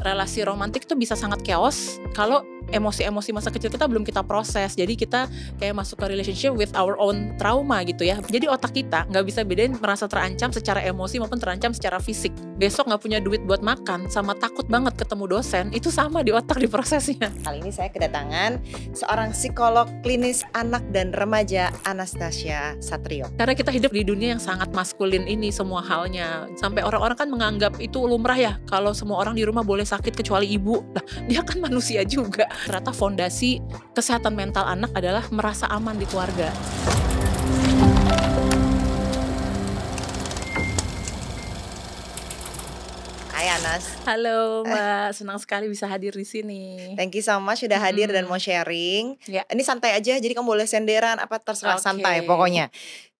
relasi romantik tuh bisa sangat chaos kalau emosi-emosi masa kecil kita belum kita proses jadi kita kayak masuk ke relationship with our own trauma gitu ya jadi otak kita nggak bisa bedain merasa terancam secara emosi maupun terancam secara fisik besok nggak punya duit buat makan sama takut banget ketemu dosen itu sama di otak di prosesnya kali ini saya kedatangan seorang psikolog klinis anak dan remaja Anastasia Satrio karena kita hidup di dunia yang sangat maskulin ini semua halnya sampai orang-orang kan menganggap itu lumrah ya kalau semua orang di rumah boleh sakit kecuali ibu lah dia kan manusia juga ternyata fondasi kesehatan mental anak adalah merasa aman di keluarga. Hai Anas. Halo eh. Mbak, senang sekali bisa hadir di sini. Thank you so much sudah hadir hmm. dan mau sharing. Yeah. Ini santai aja, jadi kamu boleh senderan apa terserah okay. santai pokoknya.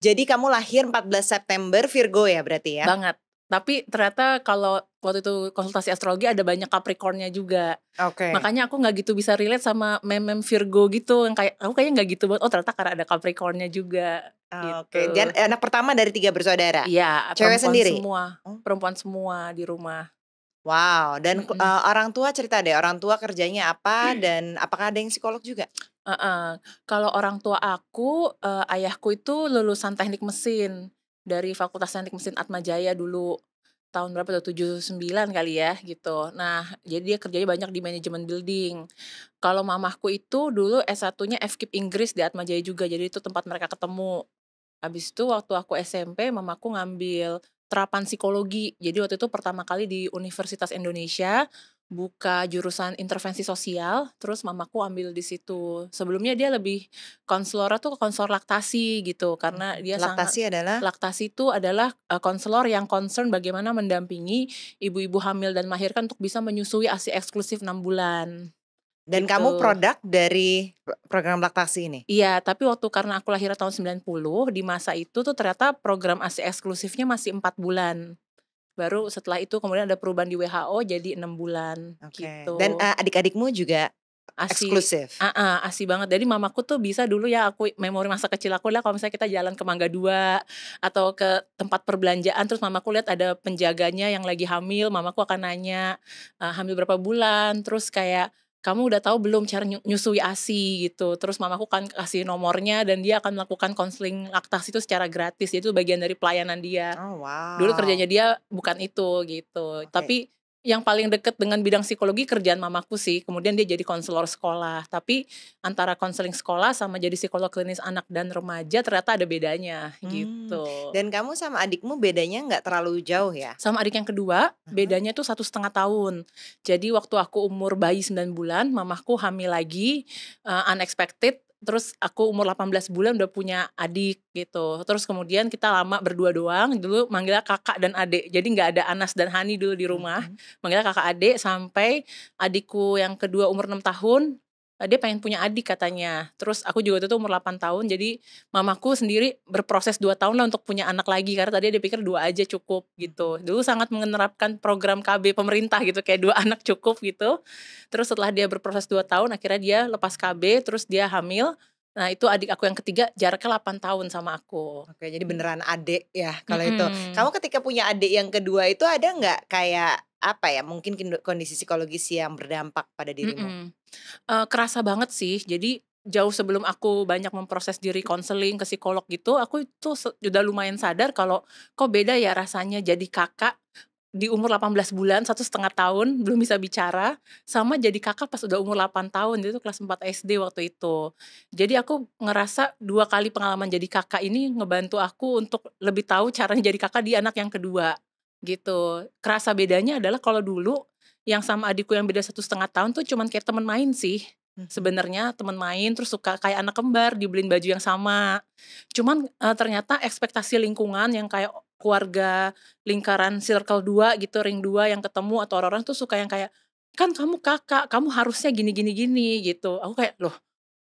Jadi kamu lahir 14 September Virgo ya berarti ya? Banget tapi ternyata kalau waktu itu konsultasi astrologi ada banyak Capricornnya juga. Okay. Makanya aku nggak gitu bisa relate sama memem Virgo gitu yang kayak aku kayaknya nggak gitu banget. Oh ternyata karena ada Capricornnya juga. Oke. Okay. Gitu. Dan anak pertama dari tiga bersaudara. Iya. Cewek sendiri. Semua oh. perempuan semua di rumah. Wow. Dan mm -hmm. uh, orang tua cerita deh orang tua kerjanya apa hmm. dan apakah ada yang psikolog juga? Uh -uh. Kalau orang tua aku uh, ayahku itu lulusan teknik mesin dari Fakultas Teknik Mesin Atmajaya dulu tahun berapa tuh 79 kali ya gitu. Nah, jadi dia kerjanya banyak di manajemen building. Kalau mamahku itu dulu S1-nya FKIP Inggris di Atmajaya juga. Jadi itu tempat mereka ketemu. Habis itu waktu aku SMP mamaku ngambil terapan psikologi. Jadi waktu itu pertama kali di Universitas Indonesia buka jurusan intervensi sosial, terus mamaku ambil di situ. Sebelumnya dia lebih konselor tuh konselor laktasi gitu, karena dia laktasi sangat, adalah laktasi itu adalah e, konselor yang concern bagaimana mendampingi ibu-ibu hamil dan melahirkan untuk bisa menyusui ASI eksklusif enam bulan. Dan gitu. kamu produk dari program laktasi ini? Iya, tapi waktu karena aku lahir tahun 90, di masa itu tuh ternyata program ASI eksklusifnya masih 4 bulan baru setelah itu kemudian ada perubahan di WHO jadi enam bulan okay. gitu dan uh, adik-adikmu juga asi, eksklusif. Uh, uh, asi banget. Jadi mamaku tuh bisa dulu ya aku memori masa kecil aku lah kalau misalnya kita jalan ke Mangga Dua atau ke tempat perbelanjaan terus mamaku lihat ada penjaganya yang lagi hamil, mamaku akan nanya uh, hamil berapa bulan, terus kayak kamu udah tahu belum cara nyusui ASI gitu. Terus mamaku kan kasih nomornya dan dia akan melakukan konseling laktasi itu secara gratis. Itu bagian dari pelayanan dia. Oh, wow. Dulu kerjanya dia bukan itu gitu. Okay. Tapi yang paling deket dengan bidang psikologi kerjaan mamaku sih. Kemudian dia jadi konselor sekolah. Tapi antara konseling sekolah sama jadi psikolog klinis anak dan remaja ternyata ada bedanya gitu. hmm. gitu. Dan kamu sama adikmu bedanya nggak terlalu jauh ya? Sama adik yang kedua bedanya tuh satu setengah tahun. Jadi waktu aku umur bayi 9 bulan, mamaku hamil lagi, uh, unexpected terus aku umur 18 bulan udah punya adik gitu terus kemudian kita lama berdua doang dulu manggilnya kakak dan adik jadi nggak ada Anas dan Hani dulu di rumah mm -hmm. manggilnya kakak adik sampai adikku yang kedua umur 6 tahun Eh, dia pengen punya adik katanya. Terus aku juga tuh umur 8 tahun jadi mamaku sendiri berproses 2 tahun lah untuk punya anak lagi karena tadi dia pikir dua aja cukup gitu. Dulu sangat menerapkan program KB pemerintah gitu kayak dua anak cukup gitu. Terus setelah dia berproses 2 tahun akhirnya dia lepas KB terus dia hamil Nah itu adik aku yang ketiga jaraknya 8 tahun sama aku. Oke jadi beneran adik ya kalau hmm. itu. Kamu ketika punya adik yang kedua itu ada nggak kayak apa ya mungkin kondisi psikologis yang berdampak pada dirimu? Mm -hmm. Uh, kerasa banget sih. Jadi jauh sebelum aku banyak memproses diri konseling ke psikolog gitu, aku itu sudah lumayan sadar kalau kok beda ya rasanya jadi kakak di umur 18 bulan satu setengah tahun belum bisa bicara sama jadi kakak pas udah umur 8 tahun itu kelas 4 SD waktu itu jadi aku ngerasa dua kali pengalaman jadi kakak ini ngebantu aku untuk lebih tahu caranya jadi kakak di anak yang kedua gitu kerasa bedanya adalah kalau dulu yang sama adikku yang beda satu setengah tahun tuh cuman kayak teman main sih mhm. sebenarnya teman main terus suka kayak anak kembar dibeliin baju yang sama cuman uh, ternyata ekspektasi lingkungan yang kayak keluarga lingkaran circle 2 gitu ring 2 yang ketemu atau orang-orang tuh suka yang kayak kan kamu kakak kamu harusnya gini gini gini gitu aku kayak loh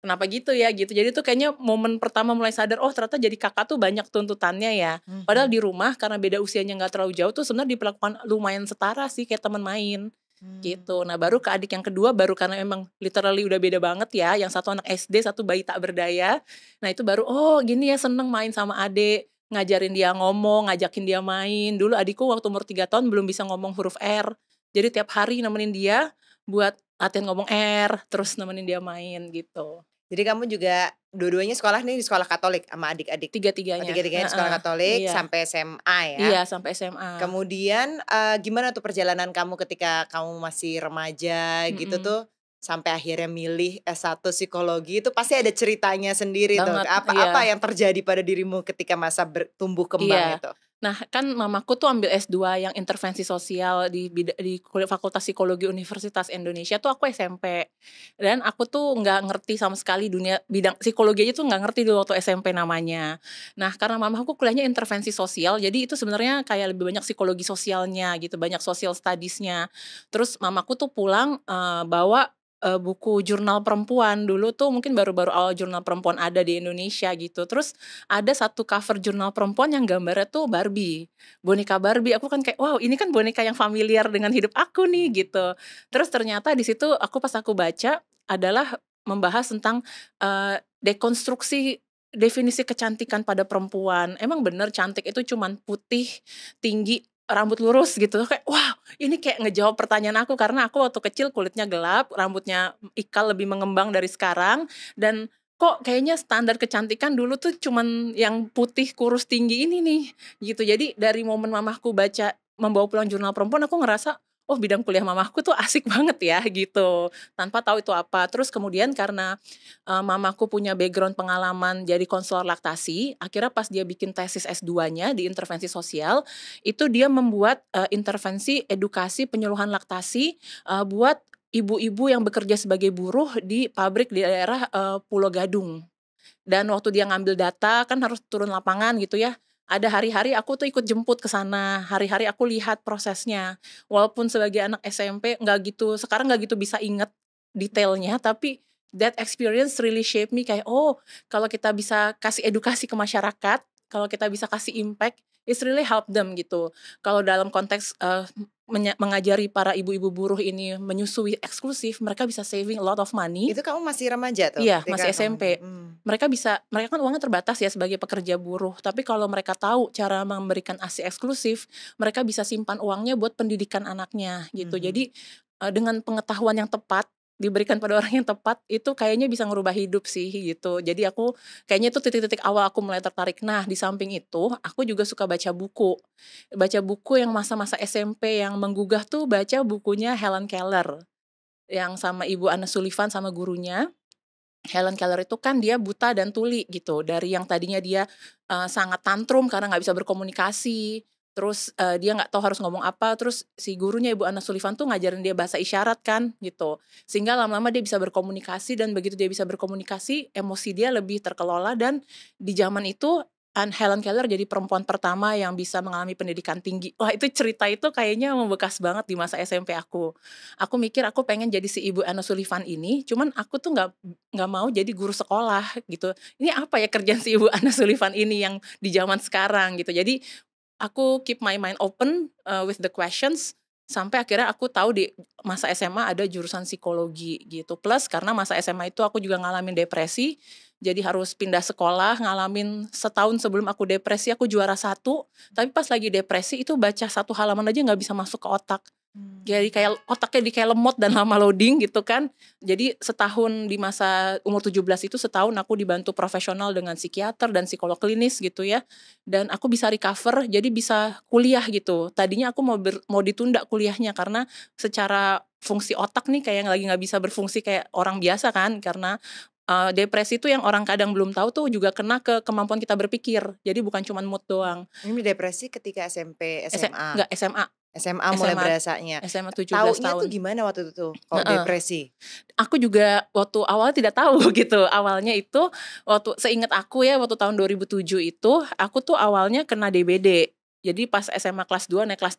kenapa gitu ya gitu jadi tuh kayaknya momen pertama mulai sadar oh ternyata jadi kakak tuh banyak tuntutannya ya hmm. padahal mhm. di rumah karena beda usianya nggak terlalu jauh tuh sebenarnya diperlakukan lumayan setara sih kayak teman main gitu. hmm. gitu nah baru ke adik yang kedua baru karena memang literally udah beda banget ya yang satu anak SD satu bayi tak berdaya nah itu baru oh gini ya seneng main sama adik ngajarin dia ngomong, ngajakin dia main. Dulu adikku waktu umur 3 tahun belum bisa ngomong huruf R. Jadi tiap hari nemenin dia buat latihan ngomong R, terus nemenin dia main gitu. Jadi kamu juga dua-duanya sekolah nih di sekolah Katolik sama adik-adik. Tiga-tiganya. Oh, tiga-tiganya di sekolah Katolik iya. sampai SMA ya. Iya, sampai SMA. Kemudian uh, gimana tuh perjalanan kamu ketika kamu masih remaja mm hmm gitu tuh? sampai akhirnya milih S1 psikologi itu pasti ada ceritanya sendiri tuh. Apa iya. apa yang terjadi pada dirimu ketika masa bertumbuh iya. kembang iya. itu? Nah, kan mamaku tuh ambil S2 yang intervensi sosial di di Fakultas Psikologi Universitas Indonesia tuh aku SMP. Dan aku tuh nggak ngerti sama sekali dunia bidang psikologi aja tuh nggak ngerti dulu waktu SMP namanya. Nah, karena mamaku kuliahnya intervensi sosial, jadi itu sebenarnya kayak lebih banyak psikologi sosialnya gitu, banyak social studiesnya. Terus mamaku tuh pulang uh, bawa uh, buku jurnal perempuan dulu tuh mungkin baru-baru awal jurnal perempuan ada di Indonesia gitu. Terus ada satu cover jurnal perempuan yang gambarnya tuh Barbie, boneka Barbie. Aku kan kayak wow ini kan boneka yang familiar dengan hidup aku nih gitu. Terus ternyata di situ aku pas aku baca adalah membahas tentang uh, dekonstruksi definisi kecantikan pada perempuan. Emang bener cantik itu cuman putih, tinggi, rambut lurus gitu kayak wow ini kayak ngejawab pertanyaan aku karena aku waktu kecil kulitnya gelap rambutnya ikal lebih mengembang dari sekarang dan kok kayaknya standar kecantikan dulu tuh cuman yang putih kurus tinggi ini nih gitu jadi dari momen mamahku baca membawa pulang jurnal perempuan aku ngerasa oh bidang kuliah mamaku tuh asik banget ya gitu tanpa tahu itu apa terus kemudian karena uh, eh, mamaku punya background pengalaman jadi konselor laktasi akhirnya pas dia bikin tesis S2-nya di intervensi sosial itu dia membuat uh, intervensi edukasi penyuluhan laktasi uh, buat ibu-ibu yang bekerja sebagai buruh di pabrik di daerah uh, Pulau Gadung dan waktu dia ngambil data kan harus turun lapangan gitu ya ada hari-hari aku tuh ikut jemput ke sana, hari-hari aku lihat prosesnya. Walaupun sebagai anak SMP nggak gitu, sekarang nggak gitu bisa inget detailnya, tapi that experience really shape me kayak oh kalau kita bisa kasih edukasi ke masyarakat kalau kita bisa kasih impact it's really help them gitu kalau dalam konteks uh, mengajari para ibu-ibu buruh ini menyusui eksklusif, mereka bisa saving a lot of money. Itu kamu masih remaja tuh? Iya, masih SMP. Hmm. Mereka bisa, mereka kan uangnya terbatas ya sebagai pekerja buruh. Tapi kalau mereka tahu cara memberikan asi eksklusif, mereka bisa simpan uangnya buat pendidikan anaknya gitu. Hmm. Jadi eh, dengan pengetahuan yang tepat diberikan pada orang yang tepat itu kayaknya bisa ngerubah hidup sih gitu. Jadi aku kayaknya itu titik-titik awal aku mulai tertarik. Nah, di samping itu aku juga suka baca buku. Baca buku yang masa-masa SMP yang menggugah tuh baca bukunya Helen Keller yang sama Ibu Anna Sullivan sama gurunya. Helen Keller itu kan dia buta dan tuli gitu dari yang tadinya dia uh, sangat tantrum karena nggak bisa berkomunikasi terus uh, dia nggak tahu harus ngomong apa terus si gurunya ibu Anna Sullivan tuh ngajarin dia bahasa isyarat kan gitu sehingga lama-lama dia bisa berkomunikasi dan begitu dia bisa berkomunikasi emosi dia lebih terkelola dan di zaman itu Anne Helen Keller jadi perempuan pertama yang bisa mengalami pendidikan tinggi. Wah itu cerita itu kayaknya membekas banget di masa SMP aku. Aku mikir aku pengen jadi si ibu Anna Sullivan ini, cuman aku tuh nggak nggak mau jadi guru sekolah gitu. Ini apa ya kerjaan si ibu Anna Sullivan ini yang di zaman sekarang gitu. Jadi aku keep my mind open uh, with the questions sampai akhirnya aku tahu di masa SMA ada jurusan psikologi gitu. Plus karena masa SMA itu aku juga ngalamin depresi, jadi harus pindah sekolah, ngalamin setahun sebelum aku depresi aku juara satu, tapi pas lagi depresi itu baca satu halaman aja nggak bisa masuk ke otak. Hmm. Ya, jadi kayak otaknya di kayak lemot dan lama loading gitu kan. Jadi setahun di masa umur 17 itu setahun aku dibantu profesional dengan psikiater dan psikolog klinis gitu ya. Dan aku bisa recover jadi bisa kuliah gitu. Tadinya aku mau ber, mau ditunda kuliahnya karena secara fungsi otak nih kayak yang lagi nggak bisa berfungsi kayak orang biasa kan karena uh, depresi itu yang orang kadang belum tahu tuh juga kena ke kemampuan kita berpikir. Jadi bukan cuma mood doang. Ini depresi ketika SMP, SMA. S enggak, SMA. SMA, SMA mulai berasanya. SMA 17 Taunya tahun. tuh gimana waktu itu tuh kalau nah, depresi? Aku juga waktu awal tidak tahu gitu. Awalnya itu waktu seingat aku ya waktu tahun 2007 itu aku tuh awalnya kena DBD. Jadi pas SMA kelas 2 naik kelas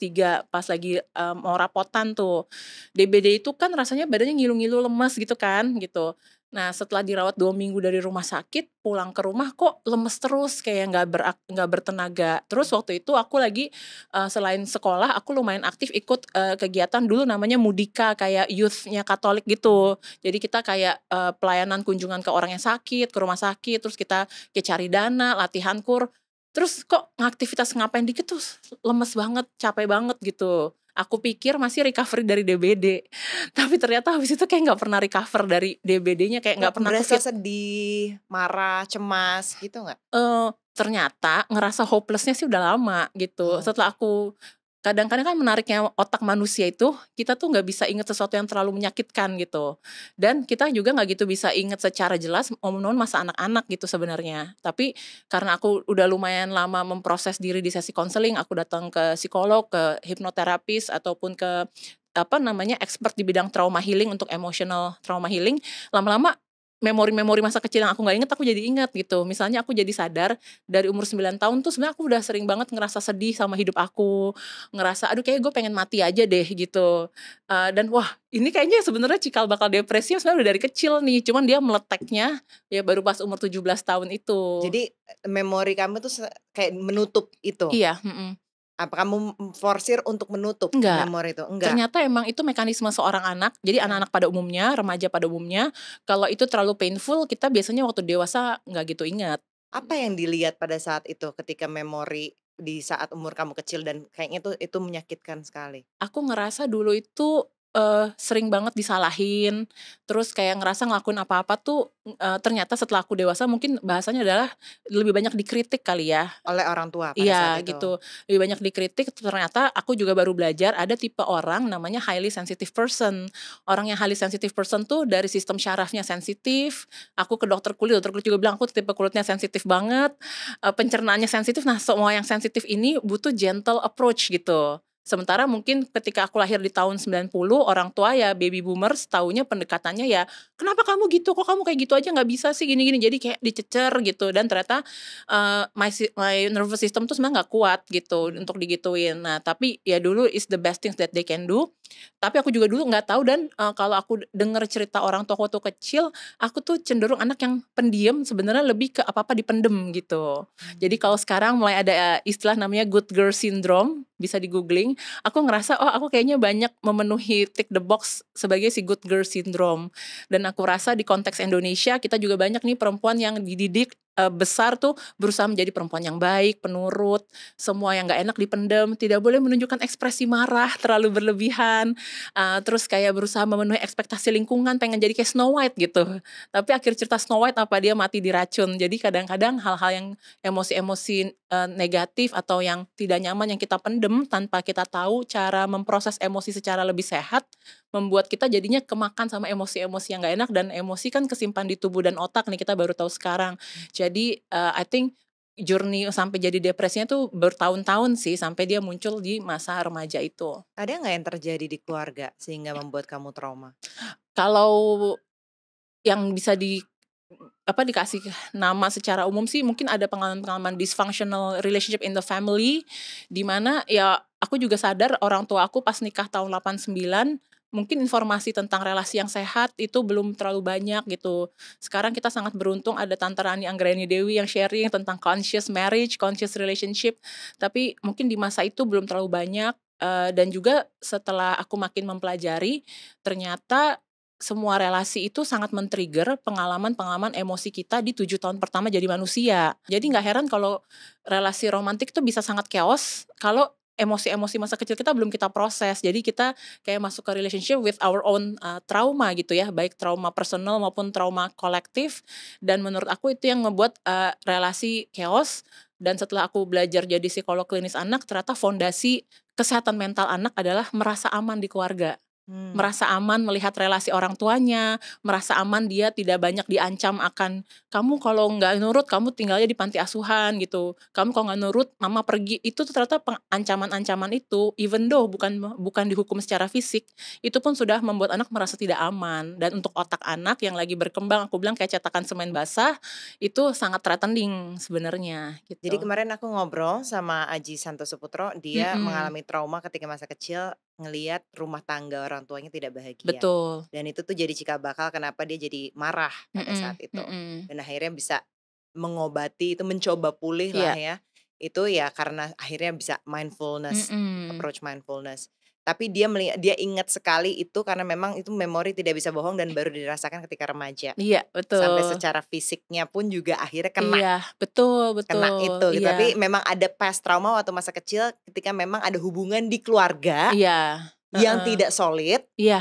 3 pas lagi um, mau rapotan tuh. DBD itu kan rasanya badannya ngilu-ngilu lemas gitu kan gitu. Nah setelah dirawat dua minggu dari rumah sakit, pulang ke rumah kok lemes terus kayak nggak ber nggak bertenaga. Terus waktu itu aku lagi uh, selain sekolah, aku lumayan aktif ikut uh, kegiatan dulu namanya mudika kayak youthnya Katolik gitu. Jadi kita kayak uh, pelayanan kunjungan ke orang yang sakit, ke rumah sakit, terus kita kayak cari dana, latihan kur. Terus kok aktivitas ngapain dikit tuh lemes banget, capek banget gitu aku pikir masih recovery dari DBD tapi ternyata habis itu kayak nggak pernah recover dari DBD-nya kayak nggak pernah berasa sedih marah cemas gitu nggak uh, ternyata ngerasa hopelessnya sih udah lama gitu hmm. setelah aku kadang-kadang kan menariknya otak manusia itu kita tuh nggak bisa ingat sesuatu yang terlalu menyakitkan gitu dan kita juga nggak gitu bisa ingat secara jelas momen masa anak-anak gitu sebenarnya tapi karena aku udah lumayan lama memproses diri di sesi konseling aku datang ke psikolog ke hipnoterapis ataupun ke apa namanya expert di bidang trauma healing untuk emotional trauma healing lama-lama memori-memori masa kecil yang aku nggak inget aku jadi inget gitu misalnya aku jadi sadar dari umur 9 tahun tuh sebenarnya aku udah sering banget ngerasa sedih sama hidup aku ngerasa aduh kayak gue pengen mati aja deh gitu uh, dan wah ini kayaknya sebenarnya cikal bakal depresi sebenarnya udah dari kecil nih cuman dia meleteknya ya baru pas umur 17 tahun itu jadi memori kamu tuh kayak menutup itu iya mm -mm apa kamu forsir untuk menutup enggak. memori itu enggak ternyata emang itu mekanisme seorang anak jadi iya. anak-anak pada umumnya remaja pada umumnya kalau itu terlalu painful kita biasanya waktu dewasa nggak gitu ingat apa yang dilihat pada saat itu ketika memori di saat umur kamu kecil dan kayaknya itu itu menyakitkan sekali aku ngerasa dulu itu uh, sering banget disalahin terus kayak ngerasa ngelakuin apa-apa tuh uh, ternyata setelah aku dewasa mungkin bahasanya adalah lebih banyak dikritik kali ya oleh orang tua iya gitu lebih banyak dikritik ternyata aku juga baru belajar ada tipe orang namanya highly sensitive person orang yang highly sensitive person tuh dari sistem syarafnya sensitif aku ke dokter kulit dokter kulit juga bilang aku tipe kulitnya sensitif banget uh, pencernaannya sensitif nah semua yang sensitif ini butuh gentle approach gitu Sementara mungkin ketika aku lahir di tahun 90, orang tua ya baby boomers taunya pendekatannya ya, kenapa kamu gitu, kok kamu kayak gitu aja nggak bisa sih gini-gini. Jadi kayak dicecer gitu. Dan ternyata uh, my, my nervous system tuh sebenarnya nggak kuat gitu untuk digituin. Nah tapi ya dulu is the best things that they can do tapi aku juga dulu nggak tahu dan uh, kalau aku dengar cerita orang toko tuh kecil aku tuh cenderung anak yang pendiam sebenarnya lebih ke apa apa dipendem gitu hmm. jadi kalau hmm. sekarang mulai ada istilah namanya good girl syndrome bisa di googling aku ngerasa oh aku kayaknya banyak memenuhi tick the box sebagai si good girl syndrome dan aku rasa di konteks Indonesia kita juga banyak nih perempuan yang dididik uh, besar tuh berusaha menjadi perempuan yang baik, penurut, semua yang gak enak dipendam, tidak boleh menunjukkan ekspresi marah terlalu berlebihan, uh, terus kayak berusaha memenuhi ekspektasi lingkungan, pengen jadi kayak Snow White gitu. Tapi akhir cerita Snow White apa dia mati diracun. Jadi kadang-kadang hal-hal yang emosi-emosi uh, negatif atau yang tidak nyaman yang kita pendem tanpa kita tahu cara memproses emosi secara lebih sehat membuat kita jadinya kemakan sama emosi-emosi yang gak enak dan emosi kan kesimpan di tubuh dan otak nih kita baru tahu sekarang. Jadi uh, I think journey sampai jadi depresinya tuh bertahun-tahun sih sampai dia muncul di masa remaja itu. Ada nggak yang terjadi di keluarga sehingga iya. membuat kamu trauma? Kalau yang bisa di apa dikasih nama secara umum sih mungkin ada pengalaman-pengalaman dysfunctional relationship in the family di mana ya aku juga sadar orang tua aku pas nikah tahun 89 mungkin informasi tentang relasi yang sehat itu belum terlalu banyak gitu. Sekarang kita sangat beruntung ada Tante Rani Anggraini Dewi yang sharing tentang conscious marriage, conscious relationship. Tapi mungkin di masa itu belum terlalu banyak eh, dan juga setelah aku makin mempelajari ternyata semua relasi itu sangat men-trigger pengalaman-pengalaman emosi kita di tujuh tahun pertama jadi manusia. Jadi nggak heran kalau relasi romantik itu bisa sangat chaos kalau emosi-emosi masa kecil kita belum kita proses. Jadi kita kayak masuk ke relationship with our own uh, trauma gitu ya, baik trauma personal maupun trauma kolektif. Dan menurut aku itu yang membuat uh, eh, relasi chaos. Dan setelah aku belajar jadi psikolog klinis anak, ternyata fondasi kesehatan mental anak adalah merasa aman di keluarga hmm. merasa aman melihat relasi orang tuanya, merasa aman dia tidak banyak diancam akan kamu kalau nggak nurut kamu tinggalnya di panti asuhan gitu, kamu kalau nggak nurut mama pergi itu ternyata ancaman-ancaman itu, even though bukan bukan dihukum secara fisik, itu pun sudah membuat anak merasa tidak aman dan untuk otak anak yang lagi berkembang aku bilang kayak cetakan semen basah itu sangat threatening sebenarnya. Gitu. Jadi kemarin aku ngobrol sama Aji Santoso Putro, dia -hmm. mengalami trauma ketika masa kecil ngelihat rumah tangga orang tuanya tidak bahagia. Betul. Dan itu tuh jadi cikal bakal kenapa dia jadi marah pada mm -mm, saat itu. Mm -mm. Dan akhirnya bisa mengobati itu mencoba pulih yeah. lah iya. ya. Itu ya karena akhirnya bisa mindfulness, mm -mm. approach mindfulness tapi dia melihat dia ingat sekali itu karena memang itu memori tidak bisa bohong dan baru dirasakan ketika remaja. Iya, betul. Sampai secara fisiknya pun juga akhirnya kena. Iya, betul, betul. Kena itu gitu. Iya. Tapi memang ada past trauma waktu masa kecil ketika memang ada hubungan di keluarga. Iya. Yang uh -uh. tidak solid. Iya.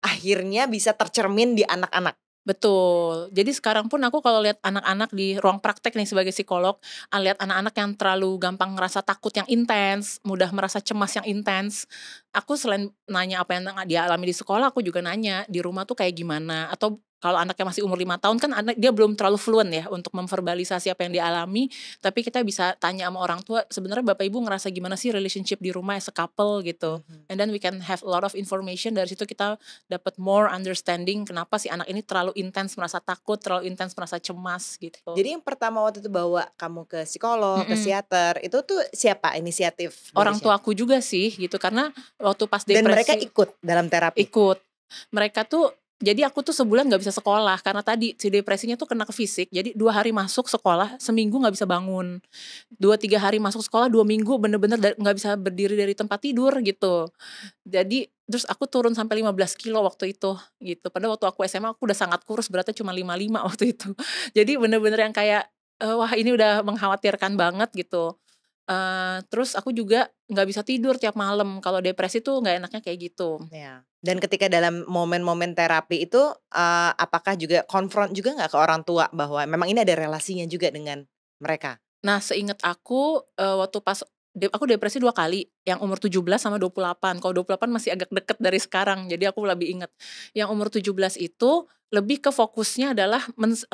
Akhirnya bisa tercermin di anak-anak. Betul. Jadi sekarang pun aku kalau lihat anak-anak di ruang praktek nih sebagai psikolog, ah, lihat anak-anak yang terlalu gampang ngerasa takut yang intens, mudah merasa cemas yang intens, aku selain nanya apa yang dia alami di sekolah, aku juga nanya di rumah tuh kayak gimana atau kalau anaknya masih umur lima tahun kan anak dia belum terlalu fluent ya untuk memverbalisasi apa yang dialami tapi kita bisa tanya sama orang tua sebenarnya bapak ibu ngerasa gimana sih relationship di rumah as a couple gitu mm and then we can have a lot of information dari situ kita dapat more understanding kenapa sih anak ini terlalu intens merasa takut terlalu intens merasa cemas gitu jadi yang pertama waktu itu bawa kamu ke psikolog mm-hmm. psikiater itu tuh siapa inisiatif orang tua aku juga sih gitu karena waktu pas depresi dan mereka ikut dalam terapi ikut mereka tuh jadi aku tuh sebulan nggak bisa sekolah karena tadi si depresinya tuh kena ke fisik jadi dua hari masuk sekolah seminggu nggak bisa bangun dua tiga hari masuk sekolah dua minggu bener-bener nggak bisa berdiri dari tempat tidur gitu jadi terus aku turun sampai 15 kilo waktu itu gitu pada waktu aku SMA aku udah sangat kurus beratnya cuma 55 waktu itu jadi bener-bener yang kayak eh, wah ini udah mengkhawatirkan banget gitu Uh, terus aku juga nggak bisa tidur tiap malam kalau depresi tuh nggak enaknya kayak gitu. Ya. Dan ketika dalam momen-momen terapi itu, uh, apakah juga konfront juga nggak ke orang tua bahwa memang ini ada relasinya juga dengan mereka? Nah, seingat aku uh, waktu pas de aku depresi dua kali, yang umur 17 sama 28. Kalau 28 masih agak deket dari sekarang, jadi aku lebih inget. Yang umur 17 itu lebih ke fokusnya adalah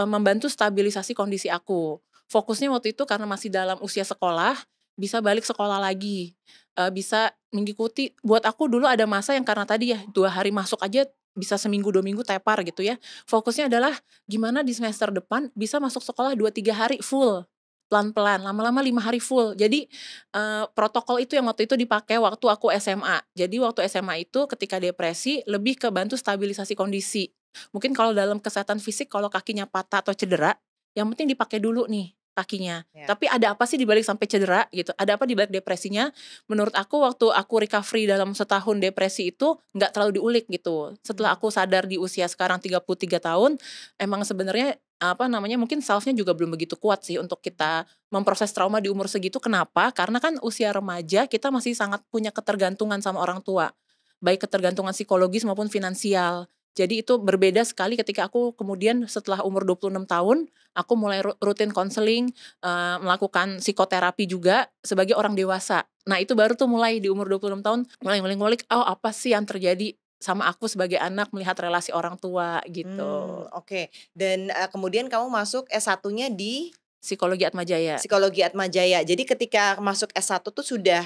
membantu stabilisasi kondisi aku fokusnya waktu itu karena masih dalam usia sekolah bisa balik sekolah lagi uh, bisa mengikuti buat aku dulu ada masa yang karena tadi ya dua hari masuk aja bisa seminggu dua minggu tepar gitu ya fokusnya adalah gimana di semester depan bisa masuk sekolah dua tiga hari full pelan-pelan lama-lama lima hari full jadi uh, protokol itu yang waktu itu dipakai waktu aku SMA jadi waktu SMA itu ketika depresi lebih ke bantu stabilisasi kondisi mungkin kalau dalam kesehatan fisik kalau kakinya patah atau cedera yang penting dipakai dulu nih kakinya. Yeah. Tapi ada apa sih dibalik sampai cedera gitu? Ada apa dibalik depresinya? Menurut aku waktu aku recovery dalam setahun depresi itu nggak terlalu diulik gitu. Setelah hmm. aku sadar di usia sekarang 33 tahun, emang sebenarnya apa namanya mungkin selfnya juga belum begitu kuat sih untuk kita memproses trauma di umur segitu. Kenapa? Karena kan usia remaja kita masih sangat punya ketergantungan sama orang tua baik ketergantungan psikologis maupun finansial. Jadi itu berbeda sekali ketika aku kemudian setelah umur 26 tahun, aku mulai rutin konseling, melakukan psikoterapi juga sebagai orang dewasa. Nah, itu baru tuh mulai di umur 26 tahun mulai ngulik-ngulik, oh apa sih yang terjadi sama aku sebagai anak melihat relasi orang tua gitu. Hmm, Oke. Okay. Dan uh, kemudian kamu masuk S1-nya di Psikologi Atmajaya. Psikologi Atmajaya. Jadi ketika masuk S1 tuh sudah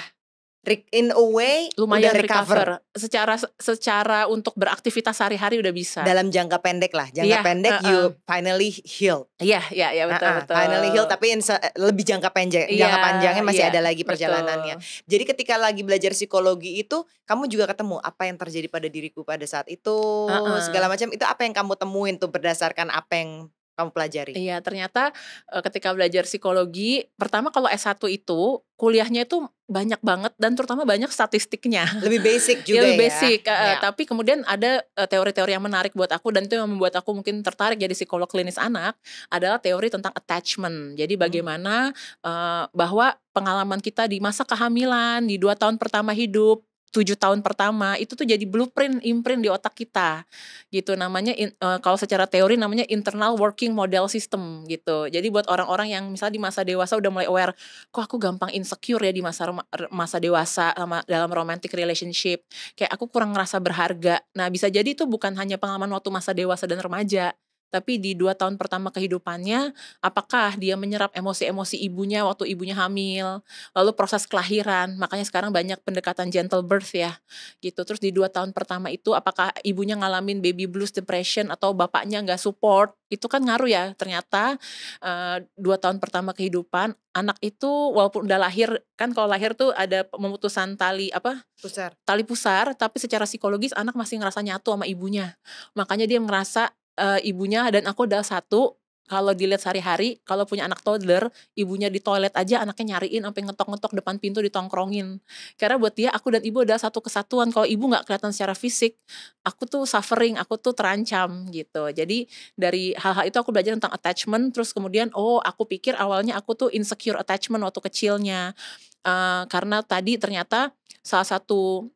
in a way lumayan udah recover. recover secara secara untuk beraktivitas sehari-hari udah bisa dalam jangka pendek lah jangka yeah, pendek uh -uh. you finally heal iya yeah, iya yeah, yeah, betul uh -uh. betul finally heal tapi in lebih jangka panjang iya, yeah, jangka panjangnya masih yeah, ada lagi perjalanannya betul. jadi ketika lagi belajar psikologi itu kamu juga ketemu apa yang terjadi pada diriku pada saat itu uh -uh. segala macam itu apa yang kamu temuin tuh berdasarkan apa yang kamu pelajari. Iya, ternyata ketika belajar psikologi, pertama kalau S1 itu kuliahnya itu banyak banget dan terutama banyak statistiknya. Lebih basic ya, juga ya. Lebih basic, ya. Uh, tapi kemudian ada teori-teori yang menarik buat aku dan itu yang membuat aku mungkin tertarik jadi psikolog klinis anak adalah teori tentang attachment. Jadi hmm. bagaimana hmm. uh, bahwa pengalaman kita di masa kehamilan, di dua tahun pertama hidup, tujuh tahun pertama itu tuh jadi blueprint imprint di otak kita gitu namanya in, uh, kalau secara teori namanya internal working model system gitu jadi buat orang-orang yang misalnya di masa dewasa udah mulai aware kok aku gampang insecure ya di masa masa dewasa sama dalam romantic relationship kayak aku kurang ngerasa berharga nah bisa jadi itu bukan hanya pengalaman waktu masa dewasa dan remaja tapi di dua tahun pertama kehidupannya apakah dia menyerap emosi-emosi ibunya waktu ibunya hamil lalu proses kelahiran makanya sekarang banyak pendekatan gentle birth ya gitu terus di dua tahun pertama itu apakah ibunya ngalamin baby blues depression atau bapaknya nggak support itu kan ngaruh ya ternyata uh, dua tahun pertama kehidupan anak itu walaupun udah lahir kan kalau lahir tuh ada memutusan tali apa pusar tali pusar tapi secara psikologis anak masih ngerasa nyatu sama ibunya makanya dia ngerasa uh, ibunya dan aku adalah satu kalau dilihat sehari-hari kalau punya anak toddler ibunya di toilet aja anaknya nyariin sampai ngetok-ngetok depan pintu ditongkrongin karena buat dia aku dan ibu adalah satu kesatuan kalau ibu nggak kelihatan secara fisik aku tuh suffering aku tuh terancam gitu jadi dari hal-hal itu aku belajar tentang attachment terus kemudian oh aku pikir awalnya aku tuh insecure attachment waktu kecilnya uh, karena tadi ternyata salah satu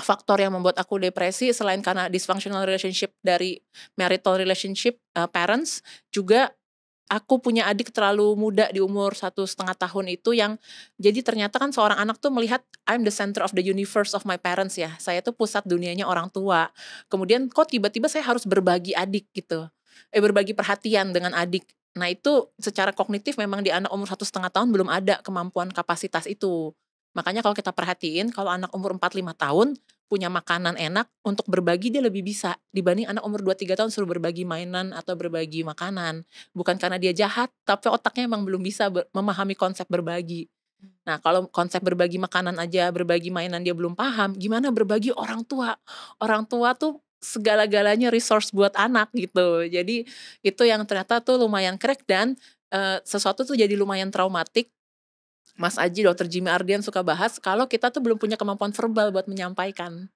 faktor yang membuat aku depresi selain karena dysfunctional relationship dari marital relationship uh, parents juga aku punya adik terlalu muda di umur satu setengah tahun itu yang jadi ternyata kan seorang anak tuh melihat I'm the center of the universe of my parents ya saya tuh pusat dunianya orang tua kemudian kok tiba-tiba saya harus berbagi adik gitu eh berbagi perhatian dengan adik nah itu secara kognitif memang di anak umur satu setengah tahun belum ada kemampuan kapasitas itu Makanya kalau kita perhatiin, kalau anak umur 4-5 tahun punya makanan enak, untuk berbagi dia lebih bisa dibanding anak umur 2-3 tahun suruh berbagi mainan atau berbagi makanan. Bukan karena dia jahat, tapi otaknya emang belum bisa memahami konsep berbagi. Nah, kalau konsep berbagi makanan aja, berbagi mainan dia belum paham, gimana berbagi orang tua? Orang tua tuh segala-galanya resource buat anak gitu. Jadi itu yang ternyata tuh lumayan crack dan eh, sesuatu tuh jadi lumayan traumatik Mas Aji, Dokter Jimmy Ardian suka bahas kalau kita tuh belum punya kemampuan verbal buat menyampaikan.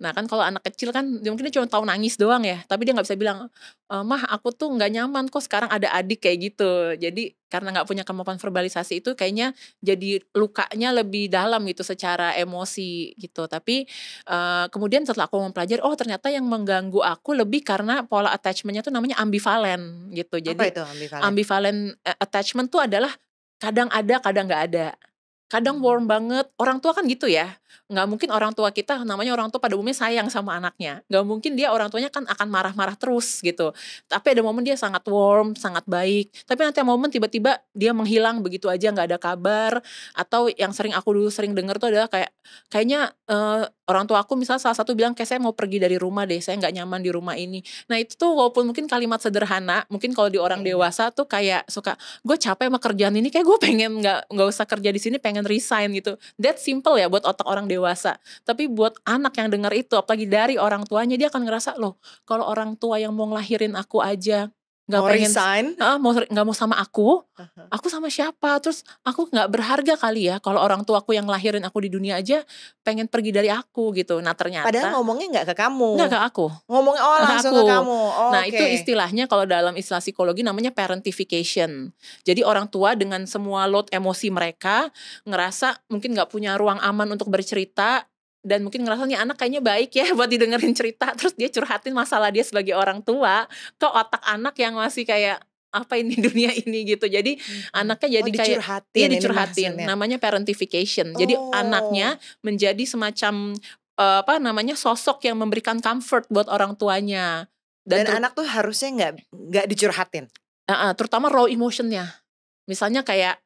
Nah kan kalau anak kecil kan mungkin dia cuma tahu nangis doang ya, tapi dia nggak bisa bilang, e, mah aku tuh nggak nyaman kok sekarang ada adik kayak gitu. Jadi karena nggak punya kemampuan verbalisasi itu kayaknya jadi lukanya lebih dalam gitu secara emosi gitu. Tapi uh, kemudian setelah aku mempelajari, oh ternyata yang mengganggu aku lebih karena pola attachmentnya tuh namanya ambivalen gitu. Jadi Apa itu ambivalen? Ambivalen e, attachment tuh adalah kadang ada kadang nggak ada kadang warm banget. Orang tua kan gitu ya. Nggak mungkin orang tua kita, namanya orang tua pada umumnya sayang sama anaknya. Nggak mungkin dia orang tuanya kan akan marah-marah terus gitu. Tapi ada momen dia sangat warm, sangat baik. Tapi nanti momen tiba-tiba dia menghilang begitu aja, nggak ada kabar. Atau yang sering aku dulu sering dengar tuh adalah kayak, kayaknya uh, orang tua aku misalnya salah satu bilang, kayak saya mau pergi dari rumah deh, saya nggak nyaman di rumah ini. Nah itu tuh walaupun mungkin kalimat sederhana, mungkin kalau di orang iya. dewasa tuh kayak suka, gue capek sama kerjaan ini, kayak gue pengen nggak nggak usah kerja di sini, pengen pengen resign gitu. That simple ya buat otak orang dewasa. Tapi buat anak yang dengar itu, apalagi dari orang tuanya, dia akan ngerasa loh, kalau orang tua yang mau ngelahirin aku aja nggak pengen resign. Uh, mau nggak mau sama aku uh-huh. aku sama siapa terus aku nggak berharga kali ya kalau orang tua aku yang lahirin aku di dunia aja pengen pergi dari aku gitu nah ternyata padahal ngomongnya nggak ke kamu nggak ke aku ngomong oh langsung aku. ke kamu oh, nah okay. itu istilahnya kalau dalam istilah psikologi namanya parentification jadi orang tua dengan semua load emosi mereka ngerasa mungkin nggak punya ruang aman untuk bercerita dan mungkin ngerasa nih anak kayaknya baik ya buat didengerin cerita terus dia curhatin masalah dia sebagai orang tua ke otak anak yang masih kayak apa ini dunia ini gitu jadi hmm. anaknya jadi oh, kayak iya, dicurhatin, ya, dicurhatin namanya parentification oh. jadi anaknya oh. menjadi semacam eh, apa namanya sosok yang memberikan comfort buat orang tuanya dan, dan anak tuh harusnya nggak nggak dicurhatin uh, uh, terutama raw emotionnya misalnya kayak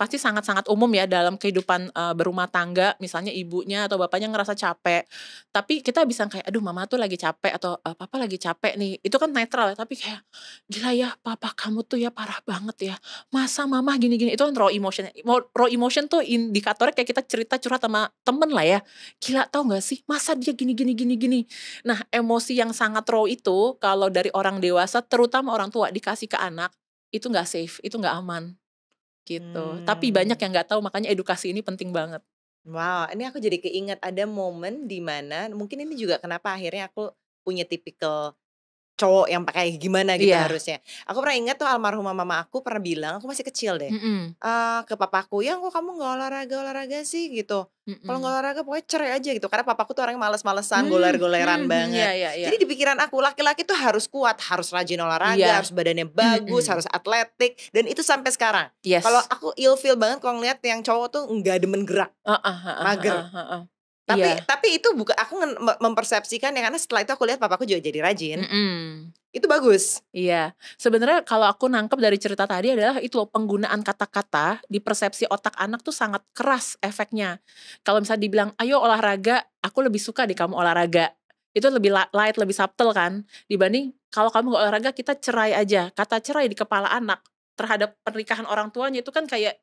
pasti sangat-sangat umum ya dalam kehidupan uh, berumah tangga misalnya ibunya atau bapaknya ngerasa capek tapi kita bisa kayak aduh mama tuh lagi capek atau e, papa lagi capek nih itu kan netral ya, tapi kayak gila ya papa kamu tuh ya parah banget ya masa mama gini-gini itu kan raw emotion raw emotion tuh indikatornya kayak kita cerita curhat sama temen lah ya gila tau gak sih masa dia gini-gini gini-gini nah emosi yang sangat raw itu kalau dari orang dewasa terutama orang tua dikasih ke anak itu nggak safe itu nggak aman gitu. Hmm. Tapi banyak yang nggak tahu makanya edukasi ini penting banget. Wow, ini aku jadi keinget ada momen di mana mungkin ini juga kenapa akhirnya aku punya tipikal cowok yang pakai gimana gitu yeah. harusnya. Aku pernah ingat tuh almarhumah mama aku pernah bilang, aku masih kecil deh, mm -hmm. uh, ke papaku, ya kok kamu nggak olahraga olahraga sih gitu. Mm -hmm. Kalau nggak olahraga pokoknya cerai aja gitu. Karena papaku tuh orangnya males-malesan, mm -hmm. goler-goleran mm banget. Yeah, yeah, yeah. Jadi di pikiran aku laki-laki tuh harus kuat, harus rajin olahraga, yeah. harus badannya bagus, mm -hmm. harus atletik, dan itu sampai sekarang. Yes. Kalau aku ilfeel banget kalau ngeliat yang cowok tuh nggak demen gerak, uh, uh, uh, mager. Uh, uh, uh, uh tapi yeah. tapi itu bukan aku mempersepsikan ya karena setelah itu aku lihat papaku juga jadi rajin mm -hmm. itu bagus iya yeah. sebenarnya kalau aku nangkep dari cerita tadi adalah itu penggunaan kata-kata di persepsi otak anak tuh sangat keras efeknya kalau misalnya dibilang ayo olahraga aku lebih suka di kamu olahraga itu lebih light lebih subtle kan dibanding kalau kamu gak olahraga kita cerai aja kata cerai di kepala anak terhadap pernikahan orang tuanya itu kan kayak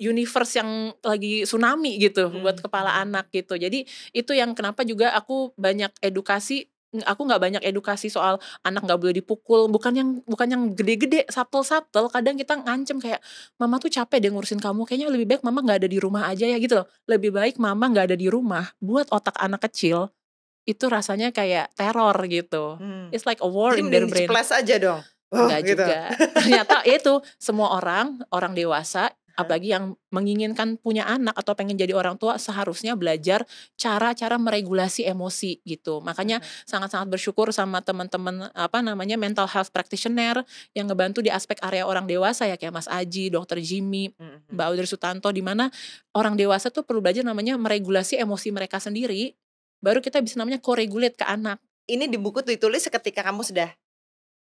universe yang lagi tsunami gitu hmm. buat kepala hmm. anak gitu. Jadi itu yang kenapa juga aku banyak edukasi aku nggak banyak edukasi soal anak nggak boleh dipukul bukan yang bukan yang gede-gede sapel-sapel kadang kita ngancem kayak mama tuh capek deh ngurusin kamu kayaknya lebih baik mama nggak ada di rumah aja ya gitu loh lebih baik mama nggak ada di rumah buat otak anak kecil itu rasanya kayak teror gitu hmm. it's like a war Jadi in their brain aja dong Oh, Enggak gitu. juga. Ternyata itu semua orang, orang dewasa Iya. apalagi yang menginginkan punya anak atau pengen jadi orang tua seharusnya belajar cara-cara meregulasi emosi gitu makanya sangat-sangat bersyukur sama teman-teman apa namanya mental health practitioner yang ngebantu di aspek area orang dewasa ya kayak Mas Aji, Dokter Jimmy, mhm. Mbak Audrey Sutanto di mana orang dewasa tuh perlu belajar namanya meregulasi emosi mereka sendiri baru kita bisa namanya koregulate ke anak ini di buku ditulis seketika kamu sudah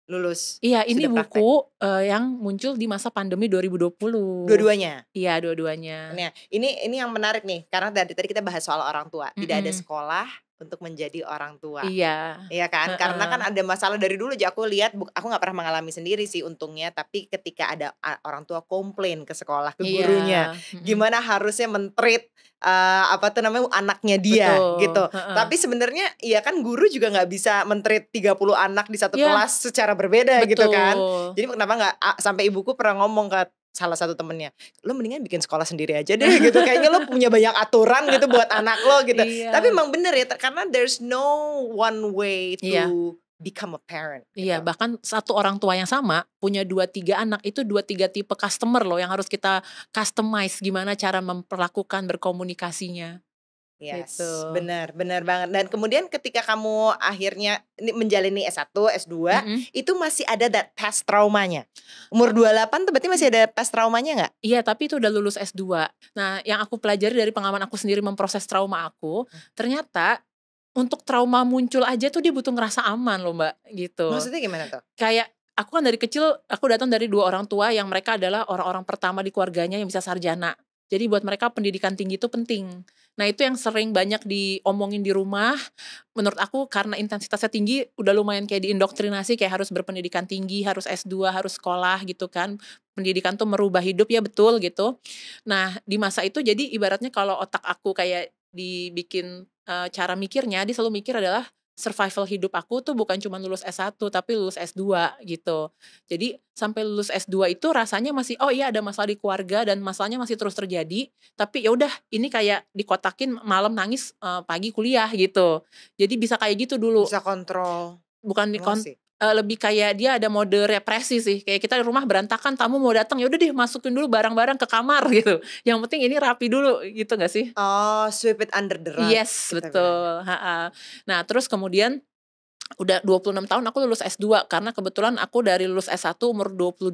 lulus. Iya, ini praktek. buku uh, yang muncul di masa pandemi 2020. Dua-duanya. Iya, dua-duanya. Nah, ini ini yang menarik nih karena dari tadi kita bahas soal orang tua. Mm -hmm. Tidak ada sekolah, untuk menjadi orang tua. Iya. Iya kan? Uh -uh. Karena kan ada masalah dari dulu aja aku lihat aku nggak pernah mengalami sendiri sih untungnya, tapi ketika ada orang tua komplain ke sekolah ke iya. gurunya, gimana harusnya mentreat uh, eh, apa tuh namanya anaknya dia Betul. gitu. Uh -uh. Tapi sebenarnya iya kan guru juga nggak bisa mentreat 30 anak di satu yeah. kelas secara berbeda Betul. gitu kan. Jadi kenapa nggak sampai ibuku pernah ngomong ke salah satu temennya lo mendingan bikin sekolah sendiri aja deh gitu kayaknya lo punya banyak aturan gitu buat anak lo gitu iya. tapi emang bener ya karena there's no one way to iya. become a parent iya, gitu. iya bahkan satu orang tua yang sama punya dua tiga anak itu dua tiga tipe customer lo yang harus kita customize gimana cara memperlakukan berkomunikasinya Yes, gitu. benar, benar banget. Dan kemudian ketika kamu akhirnya menjalani S1, S2, mm -hmm. itu masih ada that past traumanya. Umur 28 tuh berarti masih ada past traumanya nggak? Iya, tapi itu udah lulus S2. Nah, yang aku pelajari dari pengalaman aku sendiri memproses trauma aku, hmm. ternyata untuk trauma muncul aja tuh dia butuh ngerasa aman loh, Mbak, gitu. Maksudnya gimana tuh? Kayak aku kan dari kecil aku datang dari dua orang tua yang mereka adalah orang-orang pertama di keluarganya yang bisa sarjana. Jadi buat mereka pendidikan tinggi itu penting. Nah itu yang sering banyak diomongin di rumah. Menurut aku karena intensitasnya tinggi, udah lumayan kayak diindoktrinasi kayak harus berpendidikan tinggi, harus S2, harus sekolah gitu kan. Pendidikan tuh merubah hidup ya betul gitu. Nah di masa itu jadi ibaratnya kalau otak aku kayak dibikin e, cara mikirnya, dia selalu mikir adalah survival hidup aku tuh bukan cuma lulus S1 tapi lulus S2 gitu. Jadi sampai lulus S2 itu rasanya masih oh iya ada masalah di keluarga dan masalahnya masih terus terjadi, tapi ya udah ini kayak dikotakin malam nangis eh, pagi kuliah gitu. Jadi bisa kayak gitu dulu. Bisa kontrol bukan di uh, lebih kayak dia ada mode represi sih kayak kita di rumah berantakan tamu mau datang ya udah deh masukin dulu barang-barang ke kamar gitu yang penting ini rapi dulu gitu gak sih oh sweep it under the rug yes gitu kan. betul nah terus kemudian udah 26 tahun aku lulus S2 karena kebetulan aku dari lulus S1 umur 22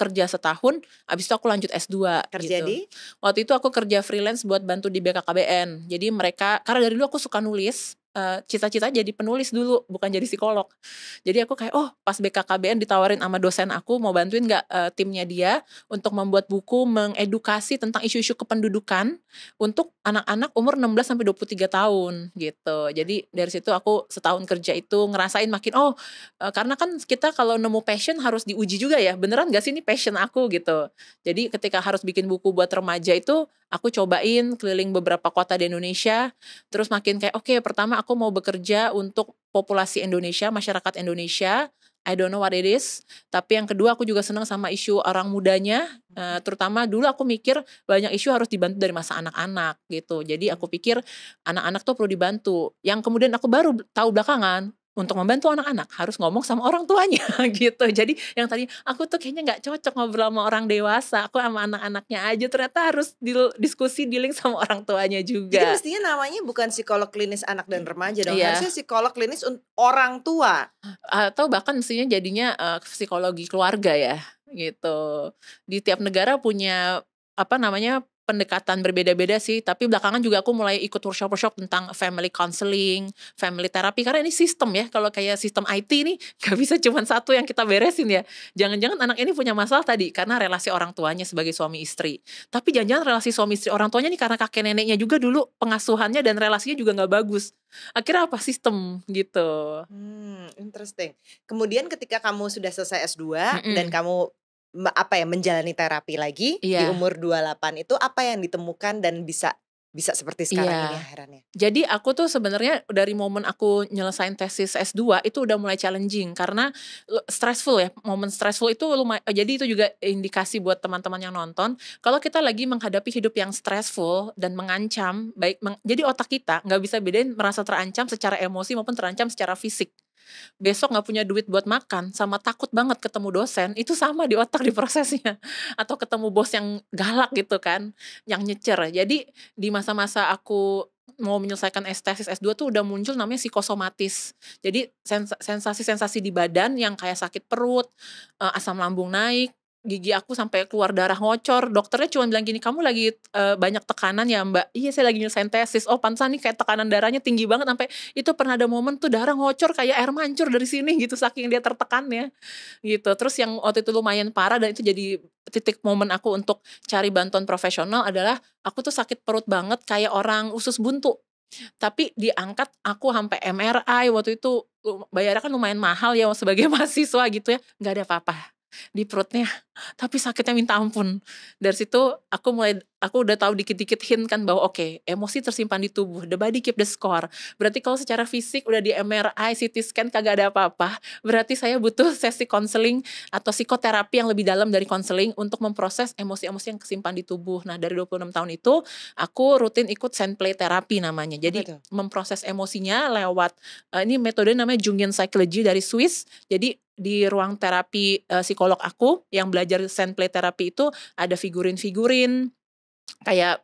kerja setahun, abis itu aku lanjut S2. Kerja gitu. di? Waktu itu aku kerja freelance buat bantu di BKKBN. Jadi mereka, karena dari dulu aku suka nulis, cita eh, cita-cita jadi penulis dulu bukan jadi psikolog jadi aku kayak oh pas BKKBN ditawarin sama dosen aku mau bantuin nggak uh, timnya dia untuk membuat buku mengedukasi tentang isu-isu kependudukan untuk anak-anak umur 16 sampai 23 tahun gitu. Jadi dari situ aku setahun kerja itu ngerasain makin oh e, karena kan kita kalau nemu passion harus diuji juga ya. Beneran gak sih ini passion aku gitu. Jadi ketika harus bikin buku buat remaja itu aku cobain keliling beberapa kota di Indonesia terus makin kayak oke okay, pertama aku mau bekerja untuk populasi Indonesia, masyarakat Indonesia I don't know what it is. Tapi yang kedua aku juga senang sama isu orang mudanya. Uh, terutama dulu aku mikir banyak isu harus dibantu dari masa anak-anak gitu. Jadi aku pikir anak-anak tuh perlu dibantu. Yang kemudian aku baru tahu belakangan, untuk membantu anak-anak harus ngomong sama orang tuanya gitu. Jadi yang tadi aku tuh kayaknya nggak cocok ngobrol sama orang dewasa, aku sama anak-anaknya aja ternyata harus di, diskusi dealing sama orang tuanya juga. Jadi mestinya namanya bukan psikolog klinis anak dan remaja dong, yeah. harusnya psikolog klinis orang tua atau bahkan mestinya jadinya uh, psikologi keluarga ya gitu. Di tiap negara punya apa namanya pendekatan berbeda-beda sih tapi belakangan juga aku mulai ikut workshop-workshop tentang family counseling, family therapy karena ini sistem ya kalau kayak sistem IT ini gak bisa cuma satu yang kita beresin ya jangan-jangan anak ini punya masalah tadi karena relasi orang tuanya sebagai suami istri tapi jangan-jangan relasi suami istri orang tuanya nih karena kakek neneknya juga dulu pengasuhannya dan relasinya juga gak bagus akhirnya apa sistem gitu hmm, interesting kemudian ketika kamu sudah selesai S2 mm -hmm. dan kamu apa ya menjalani terapi lagi yeah. di umur 28 itu apa yang ditemukan dan bisa bisa seperti iya. sekarang yeah. ini akhirnya. Jadi aku tuh sebenarnya dari momen aku nyelesain tesis S2 itu udah mulai challenging karena stressful ya. Momen stressful itu lumayan eh, jadi itu juga indikasi buat teman-teman yang nonton kalau kita lagi menghadapi hidup yang stressful dan mengancam baik meng, jadi otak kita nggak bisa bedain merasa terancam secara emosi maupun terancam secara fisik besok nggak punya duit buat makan sama takut banget ketemu dosen itu sama di otak di prosesnya atau ketemu bos yang galak gitu kan yang nyecer jadi di masa-masa aku mau menyelesaikan S tesis S2 tuh udah muncul namanya psikosomatis. Jadi sensasi-sensasi di badan yang kayak sakit perut, eh, asam lambung naik, gigi aku sampai keluar darah ngocor dokternya cuma bilang gini kamu lagi uh, banyak tekanan ya mbak iya saya lagi nyelesain tesis oh pantesan nih kayak tekanan darahnya tinggi banget sampai itu pernah ada momen tuh darah ngocor kayak air mancur dari sini gitu saking dia tertekannya gitu terus yang waktu itu lumayan parah dan itu jadi titik momen aku untuk cari bantuan profesional adalah aku tuh sakit perut banget kayak orang usus buntu tapi diangkat aku sampai MRI waktu itu bayarnya kan lumayan mahal ya sebagai mahasiswa gitu ya nggak ada apa-apa di perutnya tapi sakitnya minta ampun. Dari situ aku mulai aku udah tahu dikit-dikit hint kan bahwa oke, okay, emosi tersimpan di tubuh, the body keep the score. Berarti kalau secara fisik udah di MRI, CT scan kagak ada apa-apa, berarti saya butuh sesi konseling atau psikoterapi yang lebih dalam dari konseling untuk memproses emosi-emosi yang kesimpan di tubuh. Nah, dari 26 tahun itu aku rutin ikut sand play terapi namanya. Jadi Betul. memproses emosinya lewat uh, ini metode namanya Jungian Psychology dari Swiss. Jadi di ruang terapi uh, psikolog aku yang belajar belajar sand play terapi itu ada figurin-figurin kayak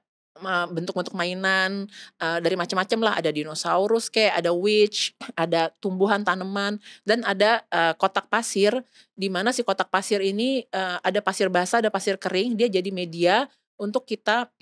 bentuk-bentuk mainan uh, dari macam-macam lah ada dinosaurus kayak ada witch ada tumbuhan tanaman dan ada uh, kotak pasir di mana si kotak pasir ini uh, ada pasir basah ada pasir kering dia jadi media untuk kita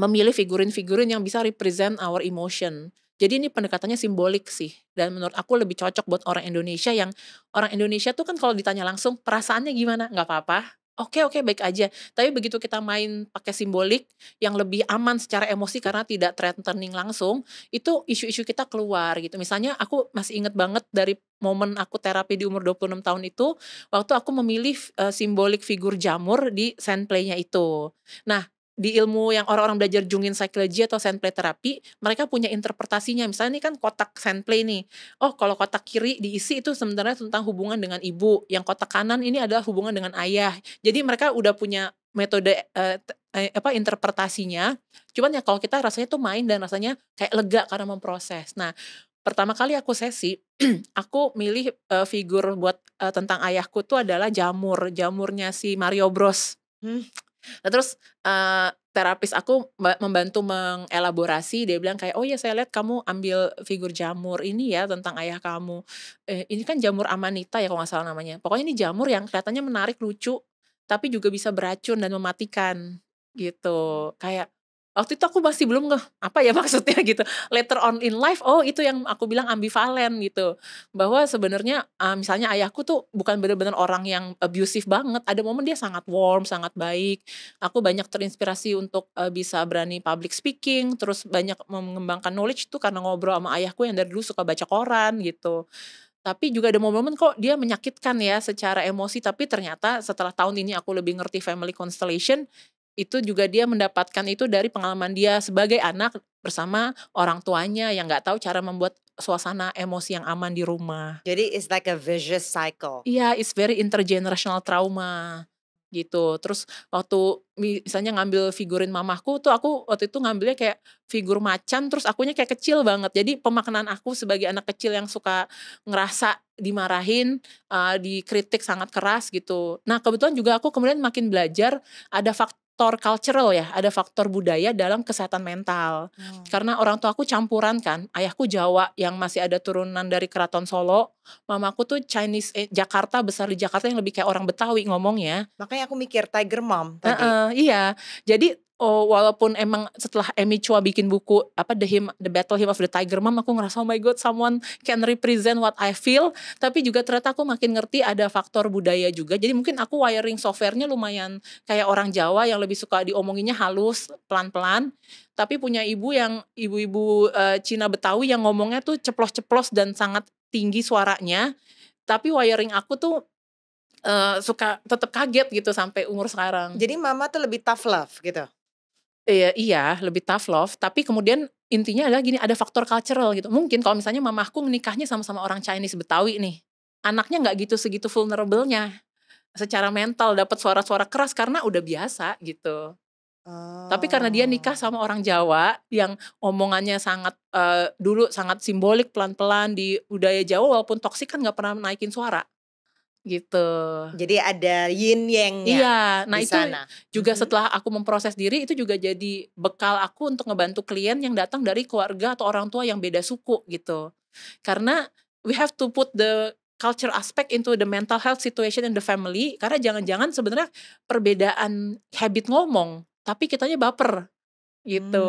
memilih figurin-figurin yang bisa represent our emotion jadi ini pendekatannya simbolik sih dan menurut aku lebih cocok buat orang Indonesia yang orang Indonesia tuh kan kalau ditanya langsung perasaannya gimana nggak apa-apa oke oke baik aja tapi begitu kita main pakai simbolik yang lebih aman secara emosi karena tidak threatening langsung itu isu-isu kita keluar gitu misalnya aku masih inget banget dari momen aku terapi di umur 26 tahun itu waktu aku memilih uh, eh, simbolik figur jamur di sand play-nya itu nah di ilmu yang orang-orang belajar jungin Psychology atau Sandplay terapi mereka punya interpretasinya. Misalnya ini kan kotak Sandplay nih. Oh, kalau kotak kiri diisi itu sebenarnya tentang hubungan dengan ibu. Yang kotak kanan ini adalah hubungan dengan ayah. Jadi mereka udah punya metode eh, eh apa interpretasinya. Cuman ya kalau kita rasanya tuh main dan rasanya kayak lega karena memproses. Nah, pertama kali aku sesi, aku milih uh, figur buat uh, tentang ayahku tuh adalah jamur, jamurnya si Mario Bros. Hmm. Nah, terus uh, terapis aku membantu mengelaborasi dia bilang kayak oh ya saya lihat kamu ambil figur jamur ini ya tentang ayah kamu eh, ini kan jamur amanita ya kalau nggak salah namanya pokoknya ini jamur yang kelihatannya menarik lucu tapi juga bisa beracun dan mematikan gitu kayak waktu itu aku masih belum nggak apa ya maksudnya gitu later on in life oh itu yang aku bilang ambivalen gitu bahwa sebenarnya uh, misalnya ayahku tuh bukan benar-benar orang yang abusive banget ada momen dia sangat warm sangat baik aku banyak terinspirasi untuk uh, bisa berani public speaking terus banyak mengembangkan knowledge tuh karena ngobrol sama ayahku yang dari dulu suka baca koran gitu tapi juga ada momen-momen kok dia menyakitkan ya secara emosi tapi ternyata setelah tahun ini aku lebih ngerti family constellation itu juga dia mendapatkan itu dari pengalaman dia sebagai anak bersama orang tuanya yang nggak tahu cara membuat suasana emosi yang aman di rumah. Jadi it's like a vicious cycle. Iya, yeah, it's very intergenerational trauma gitu. Terus waktu misalnya ngambil figurin mamahku tuh aku waktu itu ngambilnya kayak figur macan terus akunya kayak kecil banget. Jadi pemaknaan aku sebagai anak kecil yang suka ngerasa dimarahin, uh, dikritik sangat keras gitu. Nah, kebetulan juga aku kemudian makin belajar ada fakt faktor cultural ya, ada faktor budaya dalam kesehatan mental. Hmm. Karena orang tua aku campuran kan, ayahku Jawa yang masih ada turunan dari keraton Solo, mamaku tuh Chinese eh, Jakarta besar di Jakarta yang lebih kayak orang Betawi ngomongnya. Makanya aku mikir Tiger Mom tadi. Uh, uh, iya. Jadi oh walaupun emang setelah Emmy Chua bikin buku apa The Him The Battle Him of the Tiger Mom aku ngerasa oh my god someone can represent what I feel tapi juga ternyata aku makin ngerti ada faktor budaya juga jadi mungkin aku wiring softwarenya lumayan kayak orang Jawa yang lebih suka diomonginnya halus pelan-pelan tapi punya ibu yang ibu-ibu uh, Cina Betawi yang ngomongnya tuh ceplos-ceplos dan sangat tinggi suaranya tapi wiring aku tuh Uh, suka tetap kaget gitu sampai umur sekarang. Jadi mama tuh lebih tough love gitu. Iya, iya, lebih tough love. Tapi kemudian intinya adalah gini, ada faktor cultural gitu. Mungkin kalau misalnya mamahku menikahnya sama-sama orang Chinese Betawi nih, anaknya nggak gitu segitu vulnerable-nya secara mental dapat suara-suara keras karena udah biasa gitu. Oh. Tapi karena dia nikah oh. sama orang Jawa yang omongannya sangat uh, dulu sangat simbolik pelan-pelan di budaya Jawa walaupun toksik kan nggak pernah naikin suara gitu. Jadi ada yin yang Iya, nah di itu sana. juga mm-hmm. setelah aku memproses diri itu juga jadi bekal aku untuk ngebantu klien yang datang dari keluarga atau orang tua yang beda suku gitu. Karena we have to put the culture aspect into the mental health situation in the family karena jangan-jangan sebenarnya perbedaan habit ngomong tapi kitanya baper gitu.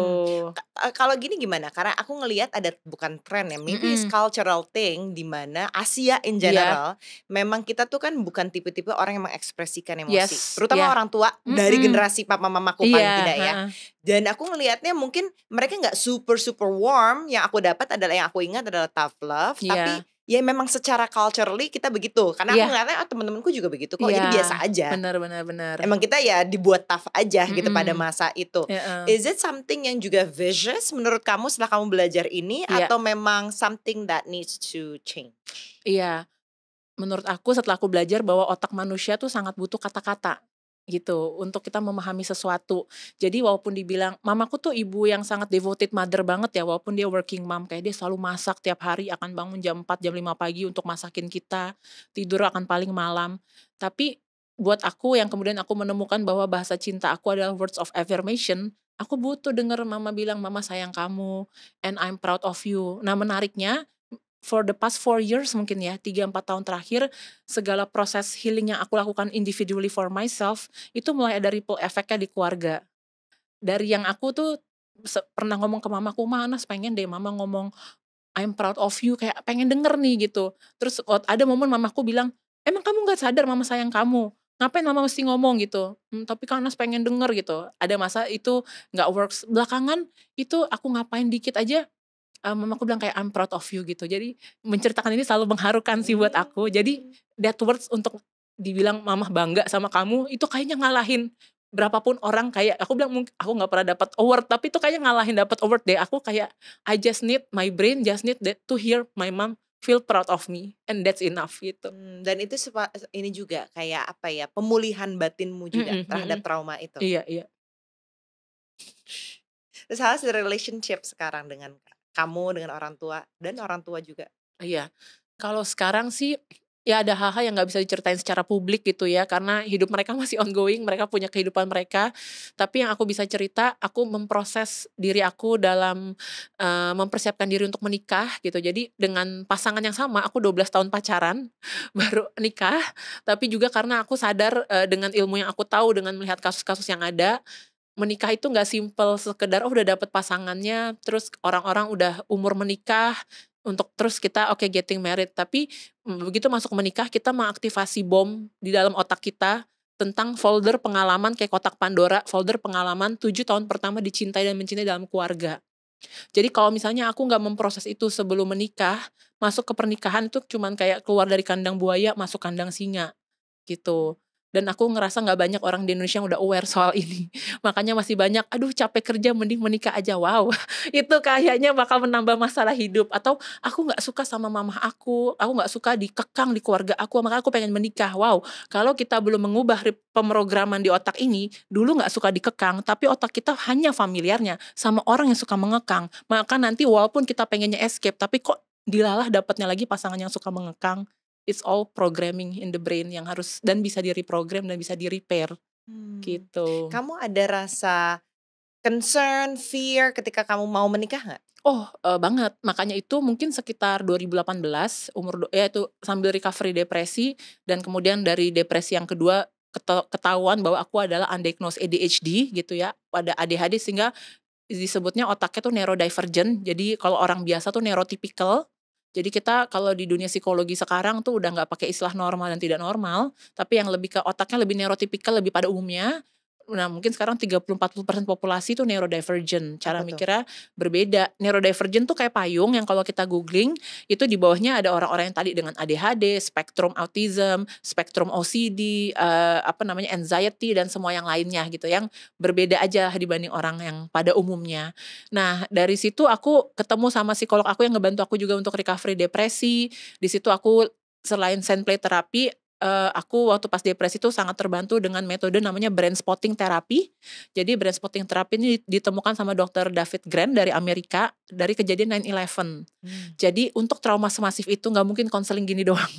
Hmm. Eh, kalau gini gimana? Karena aku ngelihat ada bukan tren ya, maybe mm cultural thing di mana Asia in iya. general yeah. memang kita tuh kan bukan tipe-tipe orang yang mengekspresikan emosi, yes. terutama yeah. orang tua mm -hmm. dari generasi papa mamaku yeah. paling tidak ya. Uh -huh. Dan aku ngelihatnya mungkin mereka nggak super super warm. Yang aku dapat adalah yang aku ingat adalah tough love, yeah. tapi iya ya memang secara culturally kita begitu karena yeah. aku iya. ngeliatnya oh, temen-temenku juga begitu kok yeah. jadi iya. biasa aja benar benar benar emang kita ya dibuat tough aja mm -hmm. gitu pada masa itu yeah. Ya, is it something yang juga vicious menurut kamu setelah kamu belajar ini yeah. atau memang something that needs to change iya yeah. menurut aku setelah aku belajar bahwa otak manusia tuh sangat butuh kata-kata gitu untuk kita memahami sesuatu. Jadi walaupun dibilang mamaku tuh ibu yang sangat devoted mother banget ya walaupun dia working mom kayak dia selalu masak tiap hari akan bangun jam 4 jam 5 pagi untuk masakin kita, tidur akan paling malam. Tapi buat aku yang kemudian aku menemukan bahwa bahasa cinta aku adalah words of affirmation, aku butuh denger mama bilang mama sayang kamu and I'm proud of you. Nah, menariknya for the past four years mungkin ya tiga empat tahun terakhir segala proses healing yang aku lakukan individually for myself itu mulai ada ripple efeknya di keluarga dari yang aku tuh pernah ngomong ke mamaku mana pengen deh mama ngomong I'm proud of you kayak pengen denger nih gitu terus ada momen mamaku bilang emang kamu nggak sadar mama sayang kamu ngapain mama mesti ngomong gitu hmm, tapi kan Anas pengen denger gitu ada masa itu nggak works belakangan itu aku ngapain dikit aja uh, aku bilang kayak I'm proud of you gitu. Jadi menceritakan ini selalu mengharukan sih buat hmm. aku. Jadi that words untuk dibilang mamah bangga sama kamu itu kayaknya ngalahin berapapun orang kayak aku bilang mungkin aku nggak pernah dapat award tapi itu kayaknya ngalahin dapat award deh aku kayak I just need my brain just need that to hear my mom feel proud of me and that's enough gitu. Hmm, dan itu sepa, ini juga kayak apa ya pemulihan batinmu juga mm -hmm, terhadap trauma itu. Iya iya. Terus how's relationship sekarang dengan kamu dengan orang tua dan orang tua juga iya kalau sekarang sih ya ada hal-hal yang nggak bisa diceritain secara publik gitu ya karena hidup mereka masih ongoing mereka punya kehidupan mereka tapi yang aku bisa cerita aku memproses diri aku dalam uh, mempersiapkan diri untuk menikah gitu jadi dengan pasangan yang sama aku 12 tahun pacaran baru nikah tapi juga karena aku sadar uh, dengan ilmu yang aku tahu dengan melihat kasus-kasus yang ada menikah itu nggak simple sekedar oh udah dapet pasangannya terus orang-orang udah umur menikah untuk terus kita oke okay, getting married tapi mm, begitu masuk menikah kita mengaktifasi bom di dalam otak kita tentang folder pengalaman kayak kotak Pandora, folder pengalaman tujuh tahun pertama dicintai dan mencintai dalam keluarga. Jadi kalau misalnya aku nggak memproses itu sebelum menikah, masuk ke pernikahan itu cuman kayak keluar dari kandang buaya, masuk kandang singa gitu dan aku ngerasa nggak banyak orang di Indonesia yang udah aware soal ini makanya masih banyak aduh capek kerja mending menikah aja wow itu kayaknya bakal menambah masalah hidup atau aku nggak suka sama mamah aku aku nggak suka dikekang di keluarga aku maka aku pengen menikah wow kalau kita belum mengubah pemrograman di otak ini dulu nggak suka dikekang tapi otak kita hanya familiarnya sama orang yang suka mengekang maka nanti walaupun kita pengennya escape tapi kok dilalah dapatnya lagi pasangan yang suka mengekang it's all programming in the brain yang harus dan bisa direprogram dan bisa di hmm. gitu kamu ada rasa concern fear ketika kamu mau menikah nggak Oh e, banget, makanya itu mungkin sekitar 2018 umur ya itu sambil recovery depresi dan kemudian dari depresi yang kedua ketahuan bahwa aku adalah undiagnosed ADHD gitu ya pada ADHD sehingga disebutnya otaknya tuh neurodivergent jadi kalau orang biasa tuh neurotypical. Jadi kita kalau di dunia psikologi sekarang tuh udah nggak pakai istilah normal dan tidak normal, tapi yang lebih ke otaknya lebih neurotipikal lebih pada umumnya, nah mungkin sekarang 30-40% populasi itu neurodivergent. Cara Betul. mikirnya berbeda. Neurodivergent tuh kayak payung yang kalau kita googling itu di bawahnya ada orang-orang yang tadi dengan ADHD, spektrum autism, spektrum OCD, uh, eh, apa namanya anxiety dan semua yang lainnya gitu yang berbeda aja dibanding orang yang pada umumnya. Nah, dari situ aku ketemu sama psikolog aku yang ngebantu aku juga untuk recovery depresi. Di situ aku selain sand play terapi uh, aku waktu pas depresi itu sangat terbantu dengan metode namanya brain spotting therapy. Jadi brain spotting therapy ini ditemukan sama dokter David Grant dari Amerika dari kejadian 9/11. Hmm. Jadi untuk trauma semasif itu nggak mungkin konseling gini doang.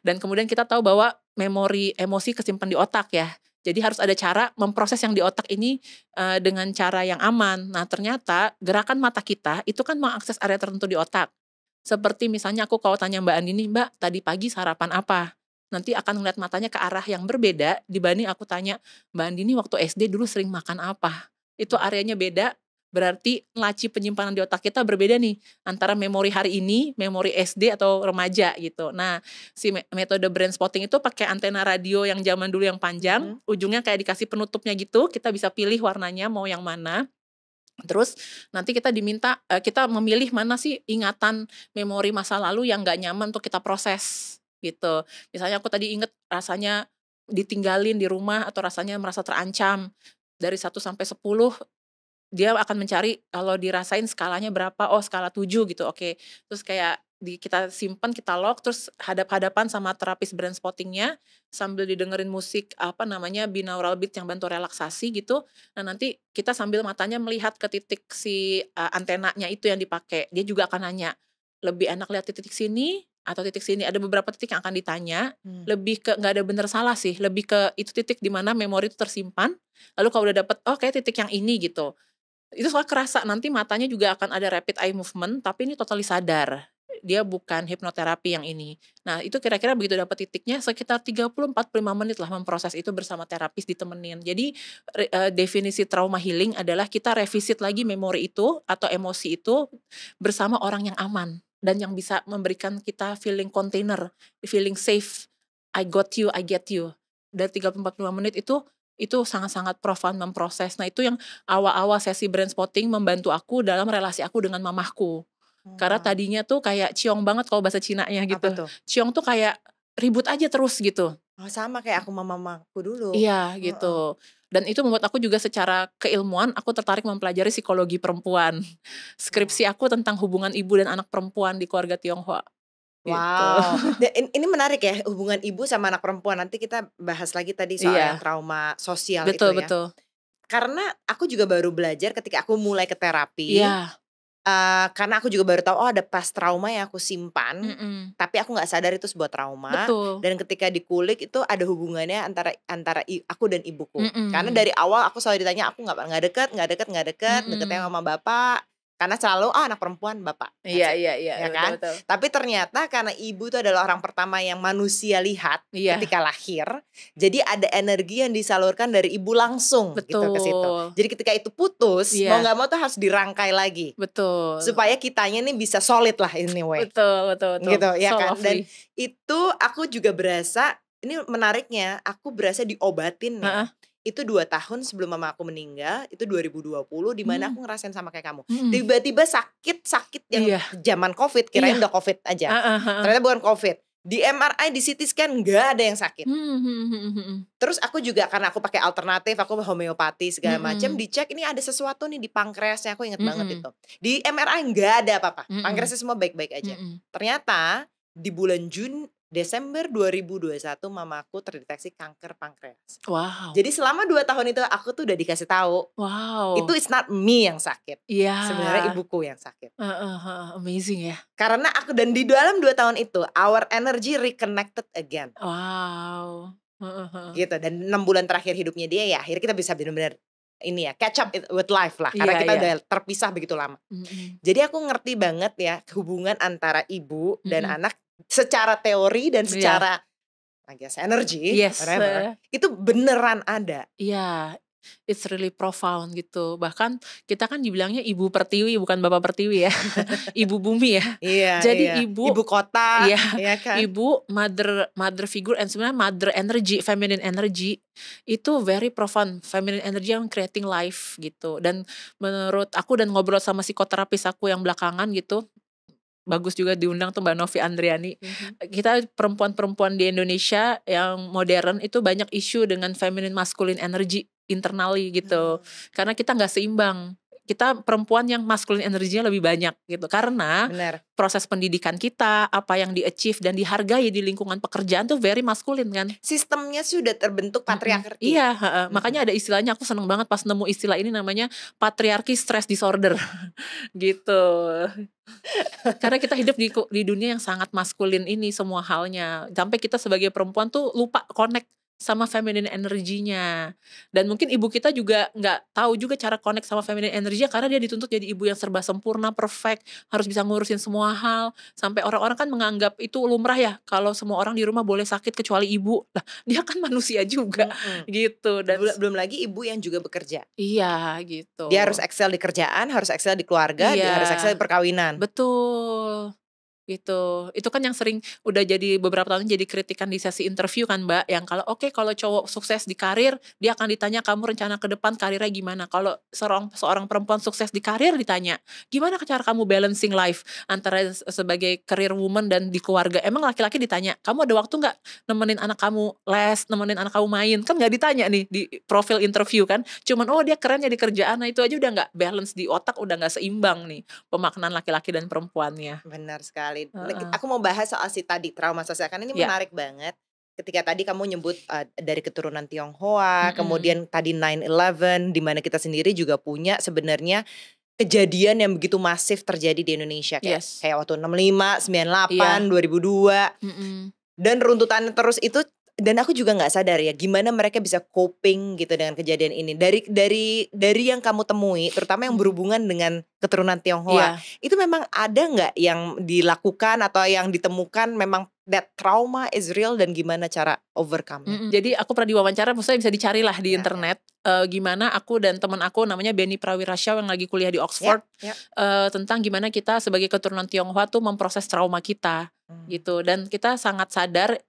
Dan kemudian kita tahu bahwa memori emosi kesimpan di otak ya. Jadi harus ada cara memproses yang di otak ini uh, dengan cara yang aman. Nah ternyata gerakan mata kita itu kan mengakses area tertentu di otak. Seperti misalnya aku kalau tanya Mbak Andini, Mbak tadi pagi sarapan apa? nanti akan ngeliat matanya ke arah yang berbeda dibanding aku tanya Mbak Andini waktu SD dulu sering makan apa itu hmm. areanya beda berarti laci penyimpanan di otak kita berbeda nih antara memori hari ini, memori SD atau remaja gitu. Nah, si metode brain spotting itu pakai antena radio yang zaman dulu yang panjang, hmm. ujungnya kayak dikasih penutupnya gitu, kita bisa pilih warnanya mau yang mana. Terus nanti kita diminta eh, kita memilih mana sih ingatan memori masa lalu yang nggak nyaman untuk kita proses gitu. Misalnya aku tadi inget rasanya ditinggalin di rumah atau rasanya merasa terancam. Dari 1 sampai 10 dia akan mencari kalau dirasain skalanya berapa. Oh, skala 7 gitu. Oke. Okay. Terus kayak di kita simpan kita lock terus hadap-hadapan sama terapis brand spottingnya sambil didengerin musik apa namanya binaural beat yang bantu relaksasi gitu nah nanti kita sambil matanya melihat ke titik si uh, antenanya itu yang dipakai dia juga akan nanya lebih enak lihat titik sini atau titik sini ada beberapa titik yang akan ditanya hmm. lebih ke nggak ada bener salah sih lebih ke itu titik di mana memori itu tersimpan lalu kalau udah dapet oh kayak titik yang ini gitu itu soal kerasa nanti matanya juga akan ada rapid eye movement tapi ini totally sadar dia bukan hipnoterapi yang ini nah itu kira-kira begitu dapat titiknya sekitar 30-45 menit lah memproses itu bersama terapis ditemenin jadi re, uh, definisi trauma healing adalah kita revisit lagi memori itu atau emosi itu bersama orang yang aman dan yang bisa memberikan kita feeling container, feeling safe. I got you, I get you. Dari 30-45 menit itu itu sangat-sangat profound memproses. Nah itu yang awal-awal sesi brand spotting membantu aku dalam relasi aku dengan mamahku. Hmm. Karena tadinya tuh kayak ciong banget kalau bahasa Cina Cina-nya gitu. Tuh? Ciong tuh kayak ribut aja terus gitu. Oh sama kayak aku mama aku dulu. Iya gitu. Dan itu membuat aku juga secara keilmuan aku tertarik mempelajari psikologi perempuan. Skripsi aku tentang hubungan ibu dan anak perempuan di keluarga Tionghoa. Gitu. Wow. Gitu. Dan ini menarik ya hubungan ibu sama anak perempuan. Nanti kita bahas lagi tadi soal iya. trauma sosial betul, itu ya. Betul betul. Karena aku juga baru belajar ketika aku mulai ke terapi. Iya Uh, karena aku juga baru tahu oh ada pas trauma yang aku simpan, mm -mm. tapi aku nggak sadar itu sebuah trauma. Betul. Dan ketika dikulik itu ada hubungannya antara antara aku dan ibuku. Mm -mm. Karena dari awal aku selalu ditanya aku nggak nggak deket nggak deket nggak deket mm -mm. deketnya sama bapak karena selalu ah anak perempuan bapak iya iya iya ya kan betul, betul. tapi ternyata karena ibu itu adalah orang pertama yang manusia lihat iya. ketika lahir jadi ada energi yang disalurkan dari ibu langsung betul. gitu ke situ jadi ketika itu putus iya. mau nggak mau tuh harus dirangkai lagi betul supaya kitanya nih bisa solid lah ini way betul betul, betul. gitu ya so kan lovely. dan itu aku juga berasa ini menariknya aku berasa diobatin nih. Uh -uh itu dua tahun sebelum mama aku meninggal itu 2020 di mana hmm. aku ngerasain sama kayak kamu tiba hmm. tiba-tiba sakit sakit yang yeah. zaman covid kirain yeah. udah covid aja uh, uh, uh. ternyata bukan covid di MRI di CT scan nggak ada yang sakit hmm, hmm, hmm. terus aku juga karena aku pakai alternatif aku homeopati segala macam dicek ini ada sesuatu nih di pankreasnya aku inget hmm. banget itu di MRI nggak ada apa-apa hmm. pankreasnya semua baik-baik aja hmm. ternyata di bulan jun Desember 2021 mamaku terdeteksi kanker pankreas. Wow. Jadi selama dua tahun itu aku tuh udah dikasih tahu. Wow. Itu it's not me yang sakit. Iya. Yeah. Sebenarnya ibuku yang sakit. Uh, uh, uh, amazing ya. Karena aku dan di dalam dua tahun itu our energy reconnected again. Wow. Uh, uh, uh. Gitu dan enam bulan terakhir hidupnya dia ya akhirnya kita bisa benar-benar ini ya catch up with life lah karena yeah, kita yeah. udah terpisah begitu lama. Mm -hmm. Jadi aku ngerti banget ya hubungan antara ibu dan mm -hmm. anak secara teori dan iya. secara yeah. I guess energy yes. whatever, eh. itu beneran ada. Iya, yeah. It's really profound gitu. Bahkan kita kan dibilangnya ibu pertiwi bukan bapak pertiwi ya. ibu bumi ya. Iya. Jadi iya. ibu ibu kota. Iya. iya kan? Ibu mother mother figure and sebenarnya mother energy, feminine energy itu very profound. Feminine energy yang creating life gitu. Dan menurut aku dan ngobrol sama psikoterapis aku yang belakangan gitu, bagus juga diundang tuh Mbak Novi Andriani. Mm-hmm. Kita perempuan-perempuan di Indonesia yang modern itu banyak isu dengan feminine masculine energy internally gitu. Mm-hmm. Karena kita nggak seimbang kita perempuan yang maskulin energinya lebih banyak gitu karena Bener. proses pendidikan kita apa yang di achieve dan dihargai di lingkungan pekerjaan tuh very maskulin kan sistemnya sudah terbentuk patriarki mm -hmm. iya mm -hmm. makanya ada istilahnya aku seneng banget pas nemu istilah ini namanya patriarki stress disorder gitu karena kita hidup di di dunia yang sangat maskulin ini semua halnya sampai kita sebagai perempuan tuh lupa connect sama feminine energinya dan mungkin ibu kita juga nggak tahu juga cara connect sama feminine energinya karena dia dituntut jadi ibu yang serba sempurna perfect harus bisa ngurusin semua hal sampai orang-orang kan menganggap itu lumrah ya kalau semua orang di rumah boleh sakit kecuali ibu lah dia kan manusia juga mm-hmm. gitu dan belum, belum lagi ibu yang juga bekerja iya gitu dia harus excel di kerjaan harus excel di keluarga iya. dia harus iya. excel di perkawinan betul gitu itu kan yang sering udah jadi beberapa tahun jadi kritikan di sesi interview kan mbak yang kalau oke okay, kalau cowok sukses di karir dia akan ditanya kamu rencana ke depan karirnya gimana kalau seorang seorang perempuan sukses di karir ditanya gimana cara kamu balancing life antara sebagai career woman dan di keluarga emang laki-laki ditanya kamu ada waktu nggak nemenin anak kamu les nemenin anak kamu main kan nggak ditanya nih di profil interview kan cuman oh dia keren ya di kerjaan nah itu aja udah nggak balance di otak udah nggak seimbang nih pemaknaan laki-laki dan perempuannya benar sekali sekali. Uh-uh. Aku mau bahas soal si tadi trauma sosial kan ini yeah. menarik banget. Ketika tadi kamu nyebut uh, dari keturunan Tionghoa, mm-hmm. kemudian tadi 9/11 di mana kita sendiri juga punya sebenarnya kejadian yang begitu masif terjadi di Indonesia kayak yes. kayak waktu 65, 98, yeah. 2002. Mm-hmm. Dan runtutannya terus itu dan aku juga nggak sadar ya gimana mereka bisa coping gitu dengan kejadian ini dari dari dari yang kamu temui terutama yang berhubungan dengan keturunan Tionghoa yeah. itu memang ada nggak yang dilakukan atau yang ditemukan memang that trauma is real dan gimana cara overcome mm -hmm. jadi aku pernah diwawancara maksudnya bisa dicarilah di yeah. Iya. internet uh, gimana aku dan teman aku namanya Benny Prawirasya yang lagi kuliah di iya, Oxford yeah. Iya. Yeah. Uh, tentang gimana kita sebagai keturunan Tionghoa tuh memproses trauma kita mm. gitu dan kita sangat sadar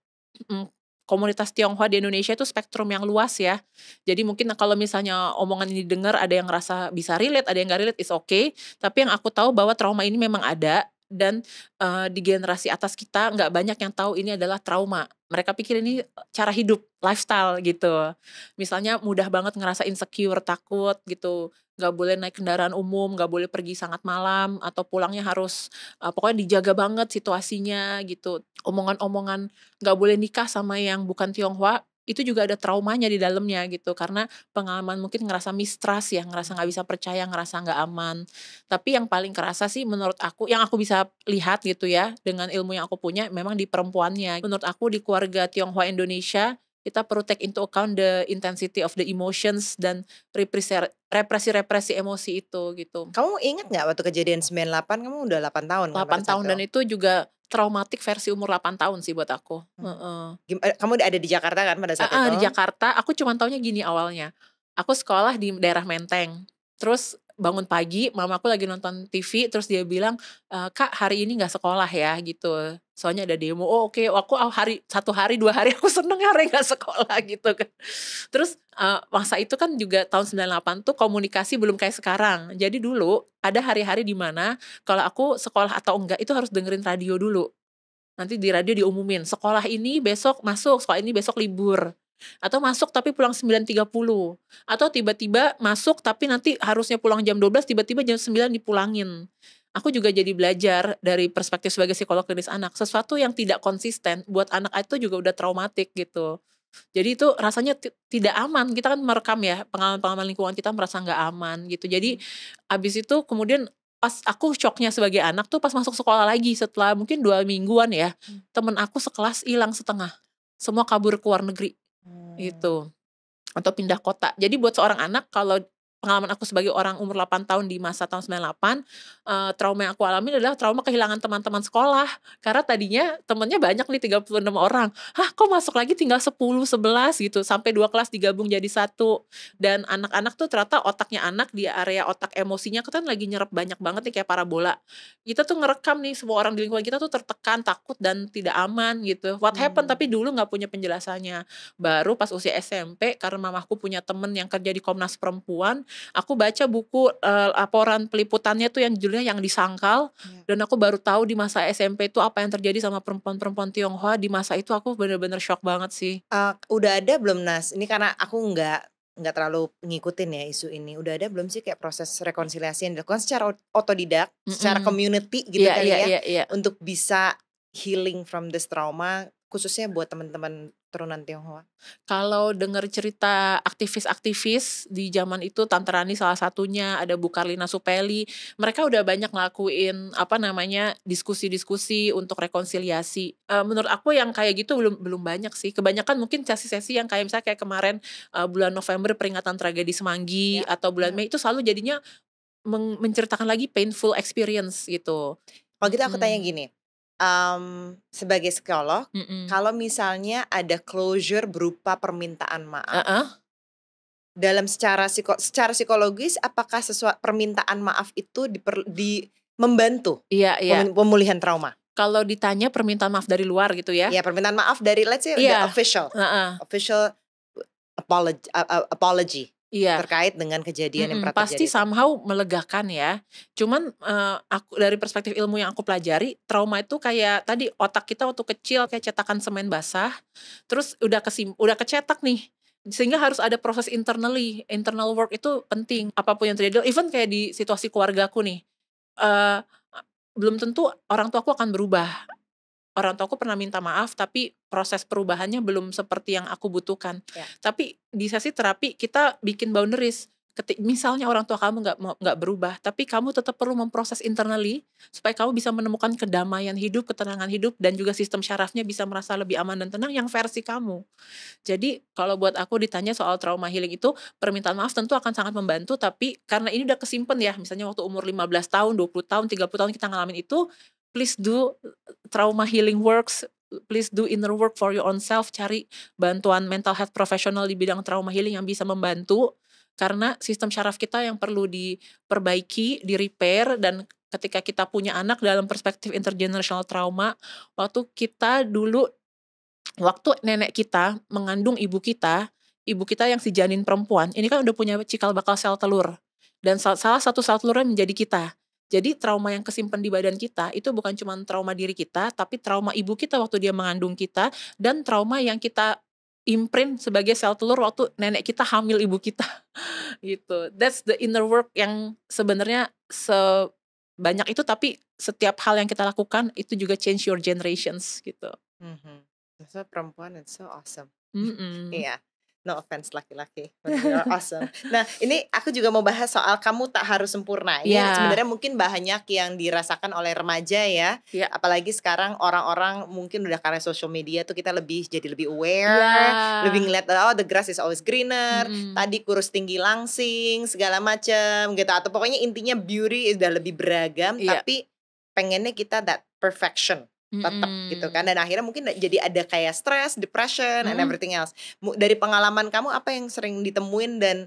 mm, komunitas Tionghoa di Indonesia itu spektrum yang luas ya. Jadi mungkin kalau misalnya omongan ini dengar ada yang rasa bisa relate, ada yang gak relate, is okay. Tapi yang aku tahu bahwa trauma ini memang ada dan uh, di generasi atas kita nggak banyak yang tahu ini adalah trauma. Mereka pikir ini eh, cara hidup, lifestyle gitu. Misalnya mudah banget ngerasa insecure, takut gitu, Gak boleh naik kendaraan umum, gak boleh pergi sangat malam atau pulangnya harus uh, pokoknya dijaga banget situasinya gitu omongan-omongan nggak boleh nikah sama yang bukan Tionghoa itu juga ada traumanya di dalamnya gitu karena pengalaman mungkin ngerasa mistrust ya ngerasa nggak bisa percaya ngerasa nggak aman tapi yang paling kerasa sih menurut aku yang aku bisa lihat gitu ya dengan ilmu yang aku punya memang di perempuannya menurut aku di keluarga Tionghoa Indonesia kita perlu take into account the intensity of the emotions dan represi-represi emosi itu gitu. Kamu ingat nggak waktu kejadian 98 kamu udah 8 tahun? 8 kan tahun dan itu juga traumatik versi umur 8 tahun sih buat aku. Hmm. Uh Kamu ada eh, di Jakarta kan pada saat uh -uh, itu? Di Jakarta, aku cuma taunya gini awalnya. Aku sekolah di daerah Menteng. Terus bangun pagi mama aku lagi nonton TV terus dia bilang e, kak hari ini gak sekolah ya gitu soalnya ada demo oh oke okay. aku hari satu hari dua hari aku seneng hari nggak sekolah gitu kan terus uh, masa itu kan juga tahun 98 tuh komunikasi belum kayak sekarang jadi dulu ada hari-hari di mana kalau aku sekolah atau enggak itu harus dengerin radio dulu nanti di radio diumumin sekolah ini besok masuk sekolah ini besok libur atau masuk tapi pulang 9.30 atau tiba-tiba masuk tapi nanti harusnya pulang jam 12 tiba-tiba jam 9 dipulangin aku juga jadi belajar dari perspektif sebagai psikolog klinis anak sesuatu yang tidak konsisten buat anak itu juga udah traumatik gitu jadi itu rasanya tidak aman kita kan merekam ya pengalaman-pengalaman lingkungan kita merasa nggak aman gitu jadi abis itu kemudian pas aku shocknya sebagai anak tuh pas masuk sekolah lagi setelah mungkin dua mingguan ya hmm. temen aku sekelas hilang setengah semua kabur ke luar negeri Hmm. Itu. Atau pindah kota. Jadi buat seorang anak kalau pengalaman aku sebagai orang umur 8 tahun di masa tahun 98 uh, eh, trauma yang aku alami adalah trauma kehilangan teman-teman sekolah karena tadinya temennya banyak nih 36 orang hah kok masuk lagi tinggal 10 11 gitu sampai dua kelas digabung jadi satu dan anak-anak tuh ternyata otaknya anak di area otak emosinya kan lagi nyerap banyak banget nih kayak parabola kita tuh ngerekam nih semua orang di lingkungan kita tuh tertekan takut dan tidak aman gitu what happened hmm. tapi dulu gak punya penjelasannya baru pas usia SMP karena mamahku punya temen yang kerja di Komnas Perempuan aku baca buku uh, laporan peliputannya tuh yang judulnya yang disangkal yeah. dan aku baru tahu di masa SMP itu apa yang terjadi sama perempuan-perempuan Tionghoa di masa itu aku bener-bener shock banget sih. Uh, udah ada belum Nas? Ini karena aku nggak nggak terlalu ngikutin ya isu ini. Udah ada belum sih kayak proses rekonsiliasi yang dilakukan secara otodidak, mm -hmm. secara community gitu yeah, kali yeah, ya, yeah, yeah. untuk bisa healing from this trauma khususnya buat teman-teman keturunan Tionghoa. Kalau dengar cerita aktivis-aktivis di zaman itu Tantarani salah satunya, ada Bu Karlina Supeli, mereka udah banyak ngelakuin apa namanya diskusi-diskusi untuk rekonsiliasi. Uh, menurut aku yang kayak gitu belum belum banyak sih. Kebanyakan mungkin sesi-sesi yang kayak misalnya kayak kemarin uh, bulan November peringatan tragedi Semanggi ya. atau bulan ya. Mei itu selalu jadinya menceritakan lagi painful experience gitu. Kalau gitu aku hmm. tanya gini, um, sebagai psikolog, mm -mm. kalau misalnya ada closure berupa permintaan maaf, uh -uh. dalam secara psiko secara psikologis, apakah sesuatu permintaan maaf itu diper, di membantu iya, iya. pemulihan trauma? Kalau ditanya permintaan maaf dari luar gitu ya? Iya permintaan maaf dari let's say yeah. the iya. official, uh -uh. official apology, uh, uh, apology. Iya. terkait dengan kejadian -hmm. yang pernah pasti terjadi. somehow melegakan ya. Cuman uh, aku dari perspektif ilmu yang aku pelajari, trauma itu kayak tadi otak kita waktu kecil kayak cetakan semen basah, terus udah kesim udah kecetak nih sehingga harus ada proses internally internal work itu penting apapun yang terjadi even kayak di situasi keluargaku nih uh, belum tentu orang tua aku akan berubah orang tuaku pernah minta maaf tapi proses perubahannya belum seperti yang aku butuhkan. Ya. Tapi di sesi terapi kita bikin boundaries. Ketik, misalnya orang tua kamu nggak nggak berubah, tapi kamu tetap perlu memproses internally supaya kamu bisa menemukan kedamaian hidup, ketenangan hidup, dan juga sistem syarafnya bisa merasa lebih aman dan tenang yang versi kamu. Jadi kalau buat aku ditanya soal trauma healing itu permintaan maaf tentu akan sangat membantu, tapi karena ini udah kesimpan ya, misalnya waktu umur 15 tahun, 20 tahun, 30 tahun kita ngalamin itu, please do uh, trauma healing works please do inner work for your own self cari bantuan mental health professional di bidang trauma healing yang bisa membantu karena sistem syaraf kita yang perlu diperbaiki, di repair dan ketika kita punya anak dalam perspektif intergenerational trauma waktu kita dulu waktu nenek kita mengandung ibu kita, ibu kita yang si janin perempuan ini kan udah punya cikal bakal sel telur dan salah satu sel telurnya menjadi kita jadi trauma yang kesimpan di badan kita itu bukan cuma trauma diri kita, tapi trauma ibu kita waktu dia mengandung kita dan trauma yang kita imprint sebagai sel telur waktu nenek kita hamil ibu kita. gitu. That's the inner work yang sebenarnya sebanyak itu tapi setiap hal yang kita lakukan itu juga change your generations gitu. Mm -hmm. So perempuan it's so awesome. Iya. Mm -hmm. yeah. No offense laki-laki, you're awesome. Nah ini aku juga mau bahas soal kamu tak harus sempurna. Yeah. sebenarnya mungkin banyak yang dirasakan oleh remaja ya. Yeah. Apalagi sekarang orang-orang mungkin udah karena social media tuh kita lebih jadi lebih aware, yeah. lebih ngeliat oh the grass is always greener. Mm. Tadi kurus tinggi langsing segala macem gitu. Atau pokoknya intinya beauty udah lebih beragam. Yeah. Tapi pengennya kita that perfection tetap mm -hmm. gitu kan dan akhirnya mungkin jadi ada kayak stress, depression mm -hmm. and everything else. Dari pengalaman kamu apa yang sering ditemuin dan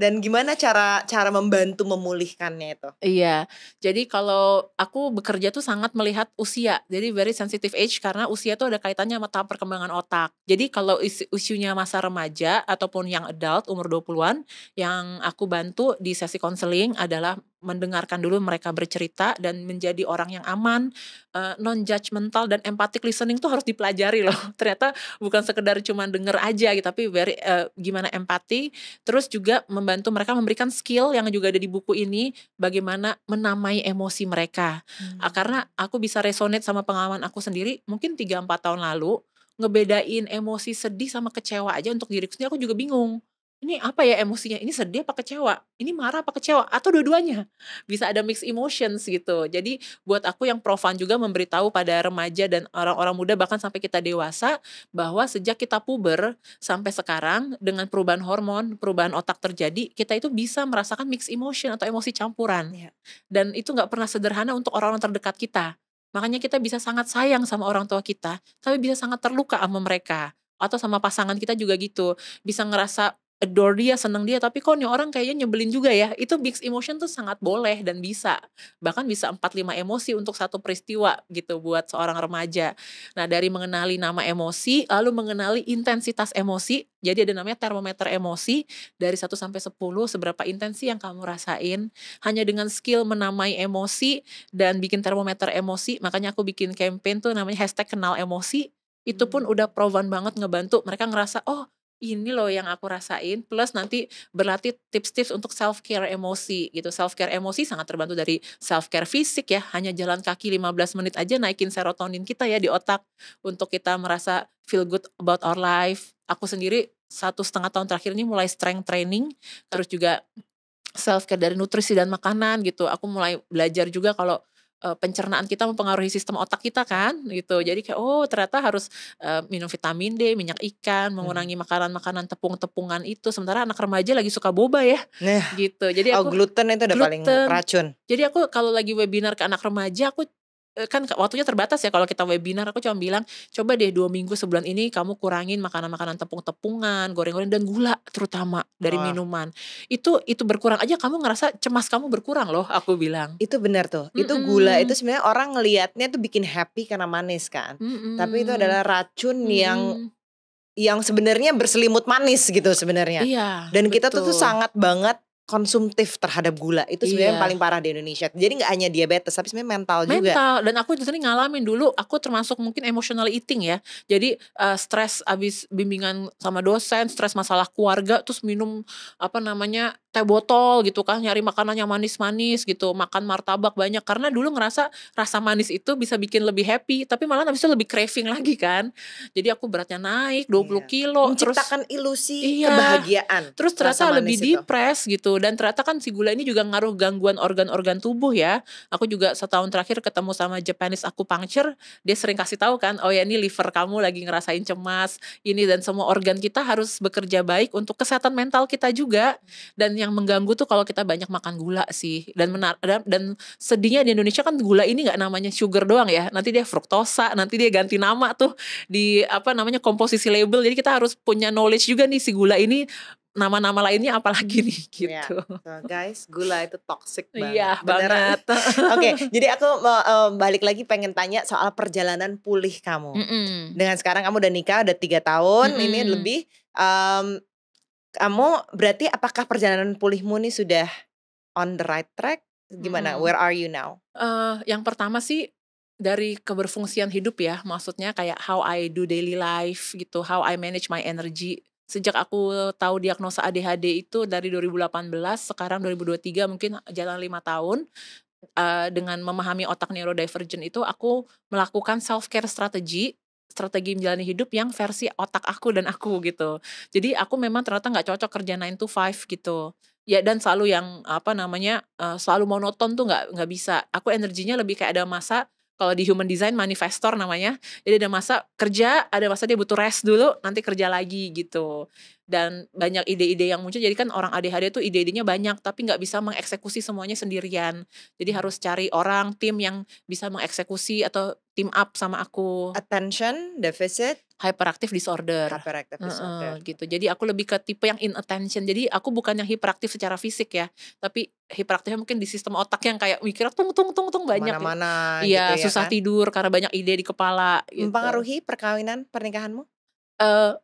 dan gimana cara cara membantu memulihkannya itu? Iya, jadi kalau aku bekerja tuh sangat melihat usia, jadi very sensitive age karena usia tuh ada kaitannya sama tahap perkembangan otak. Jadi kalau usianya masa remaja ataupun yang adult umur 20-an, yang aku bantu di sesi konseling adalah mendengarkan dulu mereka bercerita dan menjadi orang yang aman, uh, eh, non judgmental dan empathic listening tuh harus dipelajari loh. Ternyata bukan sekedar cuma denger aja gitu, tapi very uh, gimana empati, terus juga membantu mereka memberikan skill yang juga ada di buku ini bagaimana menamai emosi mereka. Hmm. Uh, karena aku bisa resonate sama pengalaman aku sendiri mungkin 3 4 tahun lalu ngebedain emosi sedih sama kecewa aja untuk diriku sendiri aku juga bingung ini apa ya emosinya? Ini sedih apa kecewa? Ini marah apa kecewa? Atau dua-duanya? Bisa ada mixed emotions gitu. Jadi buat aku yang profan juga memberitahu pada remaja dan orang-orang muda bahkan sampai kita dewasa bahwa sejak kita puber sampai sekarang dengan perubahan hormon, perubahan otak terjadi, kita itu bisa merasakan mixed emotion atau emosi campuran. Ya. Dan itu nggak pernah sederhana untuk orang-orang terdekat kita. Makanya kita bisa sangat sayang sama orang tua kita, tapi bisa sangat terluka sama mereka atau sama pasangan kita juga gitu bisa ngerasa adore dia, seneng dia, tapi kok nih orang kayaknya nyebelin juga ya. Itu bigs emotion tuh sangat boleh dan bisa. Bahkan bisa 4-5 emosi untuk satu peristiwa gitu buat seorang remaja. Nah dari mengenali nama emosi, lalu mengenali intensitas emosi. Jadi ada namanya termometer emosi dari 1 sampai 10 seberapa intensi yang kamu rasain. Hanya dengan skill menamai emosi dan bikin termometer emosi, makanya aku bikin campaign tuh namanya hashtag kenal emosi. Itu pun hmm. udah proven banget ngebantu mereka ngerasa oh ini loh yang aku rasain plus nanti berlatih tips-tips untuk self care emosi gitu self care emosi sangat terbantu dari self care fisik ya hanya jalan kaki 15 menit aja naikin serotonin kita ya di otak untuk kita merasa feel good about our life aku sendiri satu setengah tahun terakhir ini mulai strength training terus juga self care dari nutrisi dan makanan gitu aku mulai belajar juga kalau uh, pencernaan kita mempengaruhi sistem otak kita kan gitu jadi kayak oh ternyata harus uh, minum vitamin D minyak ikan hmm. mengurangi makanan-makanan tepung-tepungan itu sementara anak remaja lagi suka boba ya nah. gitu jadi oh, aku oh, gluten itu udah gluten. paling racun jadi aku kalau lagi webinar ke anak remaja aku Eh, kan waktunya terbatas ya kalau kita webinar aku cuma bilang coba deh dua minggu sebulan ini kamu kurangin makanan-makanan tepung-tepungan goreng-goreng dan gula terutama dari oh. minuman itu itu berkurang aja kamu ngerasa cemas kamu berkurang loh aku bilang itu benar tuh mm -mm. itu gula itu sebenarnya orang ngelihatnya tuh bikin happy karena manis kan mm -mm. tapi itu adalah racun mm -mm. yang yang sebenarnya berselimut manis gitu sebenarnya. Iya. Dan betul. kita tuh tuh sangat banget konsumtif terhadap gula itu sebenarnya iya. yang paling parah di Indonesia. Jadi nggak hanya diabetes tapi sebenarnya mental, mental juga. Mental dan aku justru ngalamin dulu aku termasuk mungkin emotional eating ya. Jadi uh, stres abis bimbingan sama dosen, stres masalah keluarga terus minum apa namanya teh botol gitu kan nyari makanan yang manis-manis gitu, makan martabak banyak karena dulu ngerasa rasa manis itu bisa bikin lebih happy tapi malah abis itu lebih craving lagi kan. Jadi aku beratnya naik 20 iya. kilo menciptakan terus, ilusi iya, kebahagiaan. Terus terasa lebih depres gitu dan ternyata kan si gula ini juga ngaruh gangguan organ-organ tubuh ya aku juga setahun terakhir ketemu sama Japanese acupuncture dia sering kasih tahu kan oh ya ini liver kamu lagi ngerasain cemas ini dan semua organ kita harus bekerja baik untuk kesehatan mental kita juga dan yang mengganggu tuh kalau kita banyak makan gula sih dan menar dan, sedihnya di Indonesia kan gula ini nggak namanya sugar doang ya nanti dia fruktosa nanti dia ganti nama tuh di apa namanya komposisi label jadi kita harus punya knowledge juga nih si gula ini nama-nama lainnya apalagi nih hmm, iya. gitu. Yeah. So, guys, gula itu toxic iya, banget. Iya, yeah, banget. Oke, okay, jadi aku um, balik lagi pengen tanya soal perjalanan pulih kamu. Mm -mm. Dengan sekarang kamu udah nikah udah tiga tahun, mm -mm. ini lebih um, kamu berarti apakah perjalanan pulihmu nih sudah on the right track? Gimana? Mm. Where are you now? Uh, yang pertama sih dari keberfungsian hidup ya, maksudnya kayak how I do daily life gitu, how I manage my energy sejak aku tahu diagnosa ADHD itu dari 2018 sekarang 2023 mungkin jalan lima tahun uh, dengan memahami otak neurodivergent itu aku melakukan self care strategi strategi menjalani hidup yang versi otak aku dan aku gitu. Jadi aku memang ternyata nggak cocok kerja 9 to 5 gitu. Ya dan selalu yang apa namanya uh, selalu monoton tuh nggak nggak bisa. Aku energinya lebih kayak ada masa kalau di human design manifestor namanya. Jadi ada masa kerja, ada masa dia butuh rest dulu, nanti kerja lagi gitu. Dan banyak ide-ide yang muncul, jadi kan orang ADHD itu ide-idenya banyak, tapi nggak bisa mengeksekusi semuanya sendirian. Jadi harus cari orang, tim yang bisa mengeksekusi atau team up sama aku. Attention deficit hyperactive disorder. Hyperactive disorder. Uh, uh, gitu. Jadi aku lebih ke tipe yang inattention. Jadi aku bukan yang hiperaktif secara fisik ya, tapi hiperaktifnya mungkin di sistem otak yang kayak mikir tung tung tung tung banyak. Gitu. Mana-mana. Iya, gitu, ya, susah kan? tidur karena banyak ide di kepala. Gitu. Mempengaruhi perkawinan pernikahanmu? Uh,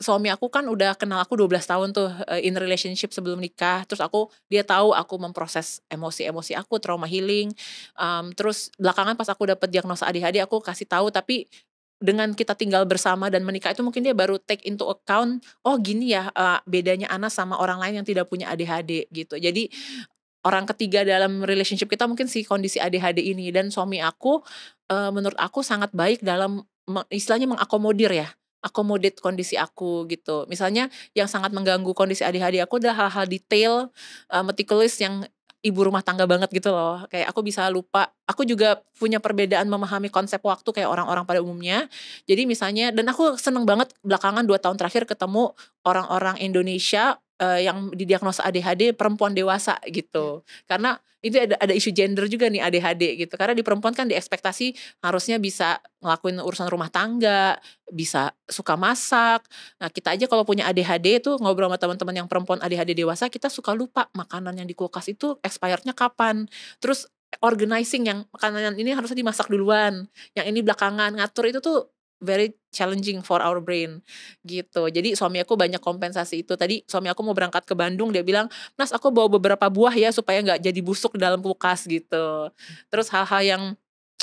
suami aku kan udah kenal aku 12 tahun tuh eh, in relationship sebelum nikah. Terus aku dia tahu aku memproses emosi-emosi aku, trauma healing. Um, terus belakangan pas aku dapat diagnosa ADHD aku kasih tahu tapi dengan kita tinggal bersama dan menikah itu mungkin dia baru take into account oh gini ya uh, bedanya Ana sama orang lain yang tidak punya ADHD gitu. Jadi orang ketiga dalam relationship kita mungkin si kondisi ADHD ini dan suami aku uh, menurut aku sangat baik dalam istilahnya mengakomodir ya akomodit kondisi aku gitu. Misalnya yang sangat mengganggu kondisi ADHD aku adalah hal-hal detail, uh, meticulous yang ibu rumah tangga banget gitu loh. Kayak aku bisa lupa. Aku juga punya perbedaan memahami konsep waktu kayak orang-orang pada umumnya. Jadi misalnya dan aku seneng banget belakangan dua tahun terakhir ketemu orang-orang Indonesia uh, yang didiagnosa ADHD perempuan dewasa gitu. Iya. Karena itu ada ada isu gender juga nih ADHD gitu. Karena di perempuan kan diekspektasi harusnya bisa ngelakuin urusan rumah tangga, bisa suka masak. Nah, kita aja kalau punya ADHD itu ngobrol sama teman-teman yang perempuan ADHD dewasa, kita suka lupa makanan yang di kulkas itu expirednya kapan. Terus organizing yang makanan ini harusnya dimasak duluan, yang ini belakangan, ngatur itu tuh very challenging for our brain gitu. Jadi suami aku banyak kompensasi itu. Tadi suami aku mau berangkat ke Bandung dia bilang, nas aku bawa beberapa buah ya supaya nggak jadi busuk dalam kulkas gitu." Hmm. Terus hal-hal yang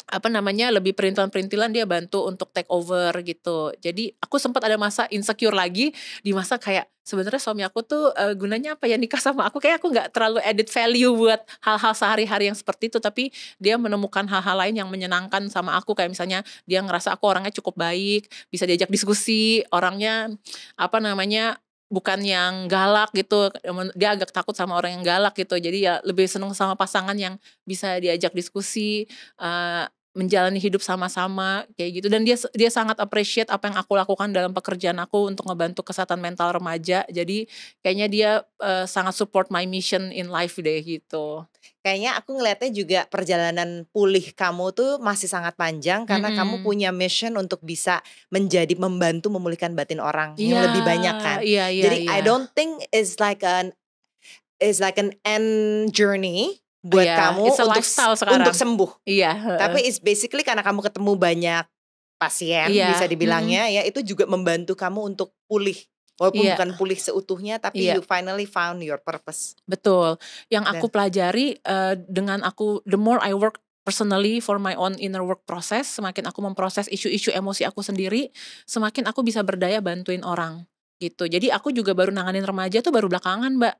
apa namanya lebih perintilan-perintilan dia bantu untuk take over gitu. Jadi aku sempat ada masa insecure lagi di masa kayak sebenarnya suami aku tuh uh, gunanya apa ya nikah sama aku kayak aku nggak terlalu added value buat hal-hal sehari-hari yang seperti itu tapi dia menemukan hal-hal lain yang menyenangkan sama aku kayak misalnya dia ngerasa aku orangnya cukup baik, bisa diajak diskusi, orangnya apa namanya bukan yang galak gitu dia agak takut sama orang yang galak gitu jadi ya lebih seneng sama pasangan yang bisa diajak diskusi uh, menjalani hidup sama-sama kayak gitu dan dia dia sangat appreciate apa yang aku lakukan dalam pekerjaan aku untuk ngebantu kesehatan mental remaja jadi kayaknya dia uh, sangat support my mission in life deh gitu kayaknya aku ngelihatnya juga perjalanan pulih kamu tuh masih sangat panjang karena mm -hmm. kamu punya mission untuk bisa menjadi membantu memulihkan batin orang yeah, yang iya, lebih banyak kan yeah, yeah, jadi yeah. I don't think it's like an it's like an end journey buat yeah, kamu untuk sekarang. untuk sembuh. Iya. Yeah. Tapi it's basically karena kamu ketemu banyak pasien yeah. bisa mm-hmm. dibilangnya mm. ya itu juga membantu kamu untuk pulih walaupun yeah. bukan pulih seutuhnya tapi yeah. you finally found your purpose. Betul. Yang Dan, aku pelajari uh, dengan aku the more I work personally for my own inner work process, semakin aku memproses isu-isu emosi aku sendiri, semakin aku bisa berdaya bantuin orang gitu. Jadi aku juga baru nanganin remaja tuh baru belakangan, Mbak.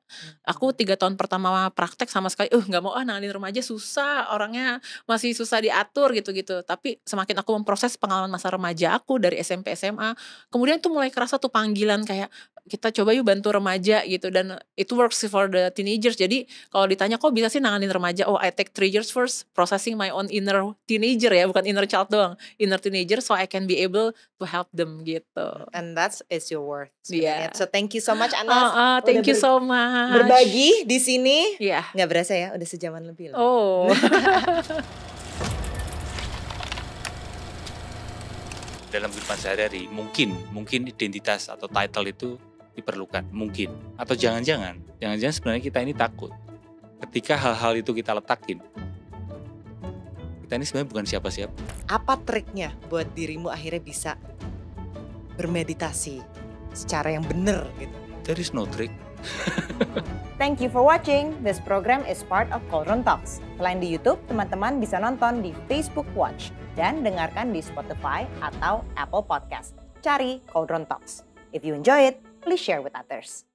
Aku hmm. tiga tahun pertama praktek sama sekali, uh nggak mau ah nanganin remaja susah, orangnya masih susah diatur gitu-gitu. Tapi semakin aku memproses pengalaman masa remaja aku dari SMP SMA, kemudian tuh mulai kerasa tuh panggilan kayak kita coba yuk bantu remaja gitu dan itu works for the teenagers. Jadi kalau ditanya kok bisa sih nanganin remaja, oh I take three years first processing my own inner teenager ya, bukan inner child doang, inner teenager so I can be able to help them gitu. And that's is your worth. Yeah. So thank you so much Anas. Uh, uh, thank udah you so much. Berbagi di sini. ya Yeah. Nggak berasa ya, udah sejaman lebih lah. Oh. dalam kehidupan sehari-hari mungkin mungkin identitas atau title itu diperlukan mungkin atau jangan-jangan jangan-jangan sebenarnya kita ini takut ketika hal-hal itu kita letakin kita ini sebenarnya bukan siapa-siapa apa triknya buat dirimu akhirnya bisa bermeditasi secara yang benar gitu there is no trick Thank you for watching. This program is part of Colron Talks. Selain di YouTube, teman-teman bisa nonton di Facebook Watch dan dengarkan di Spotify atau Apple Podcast. Cari Colron Talks. If you enjoy it, please share with others.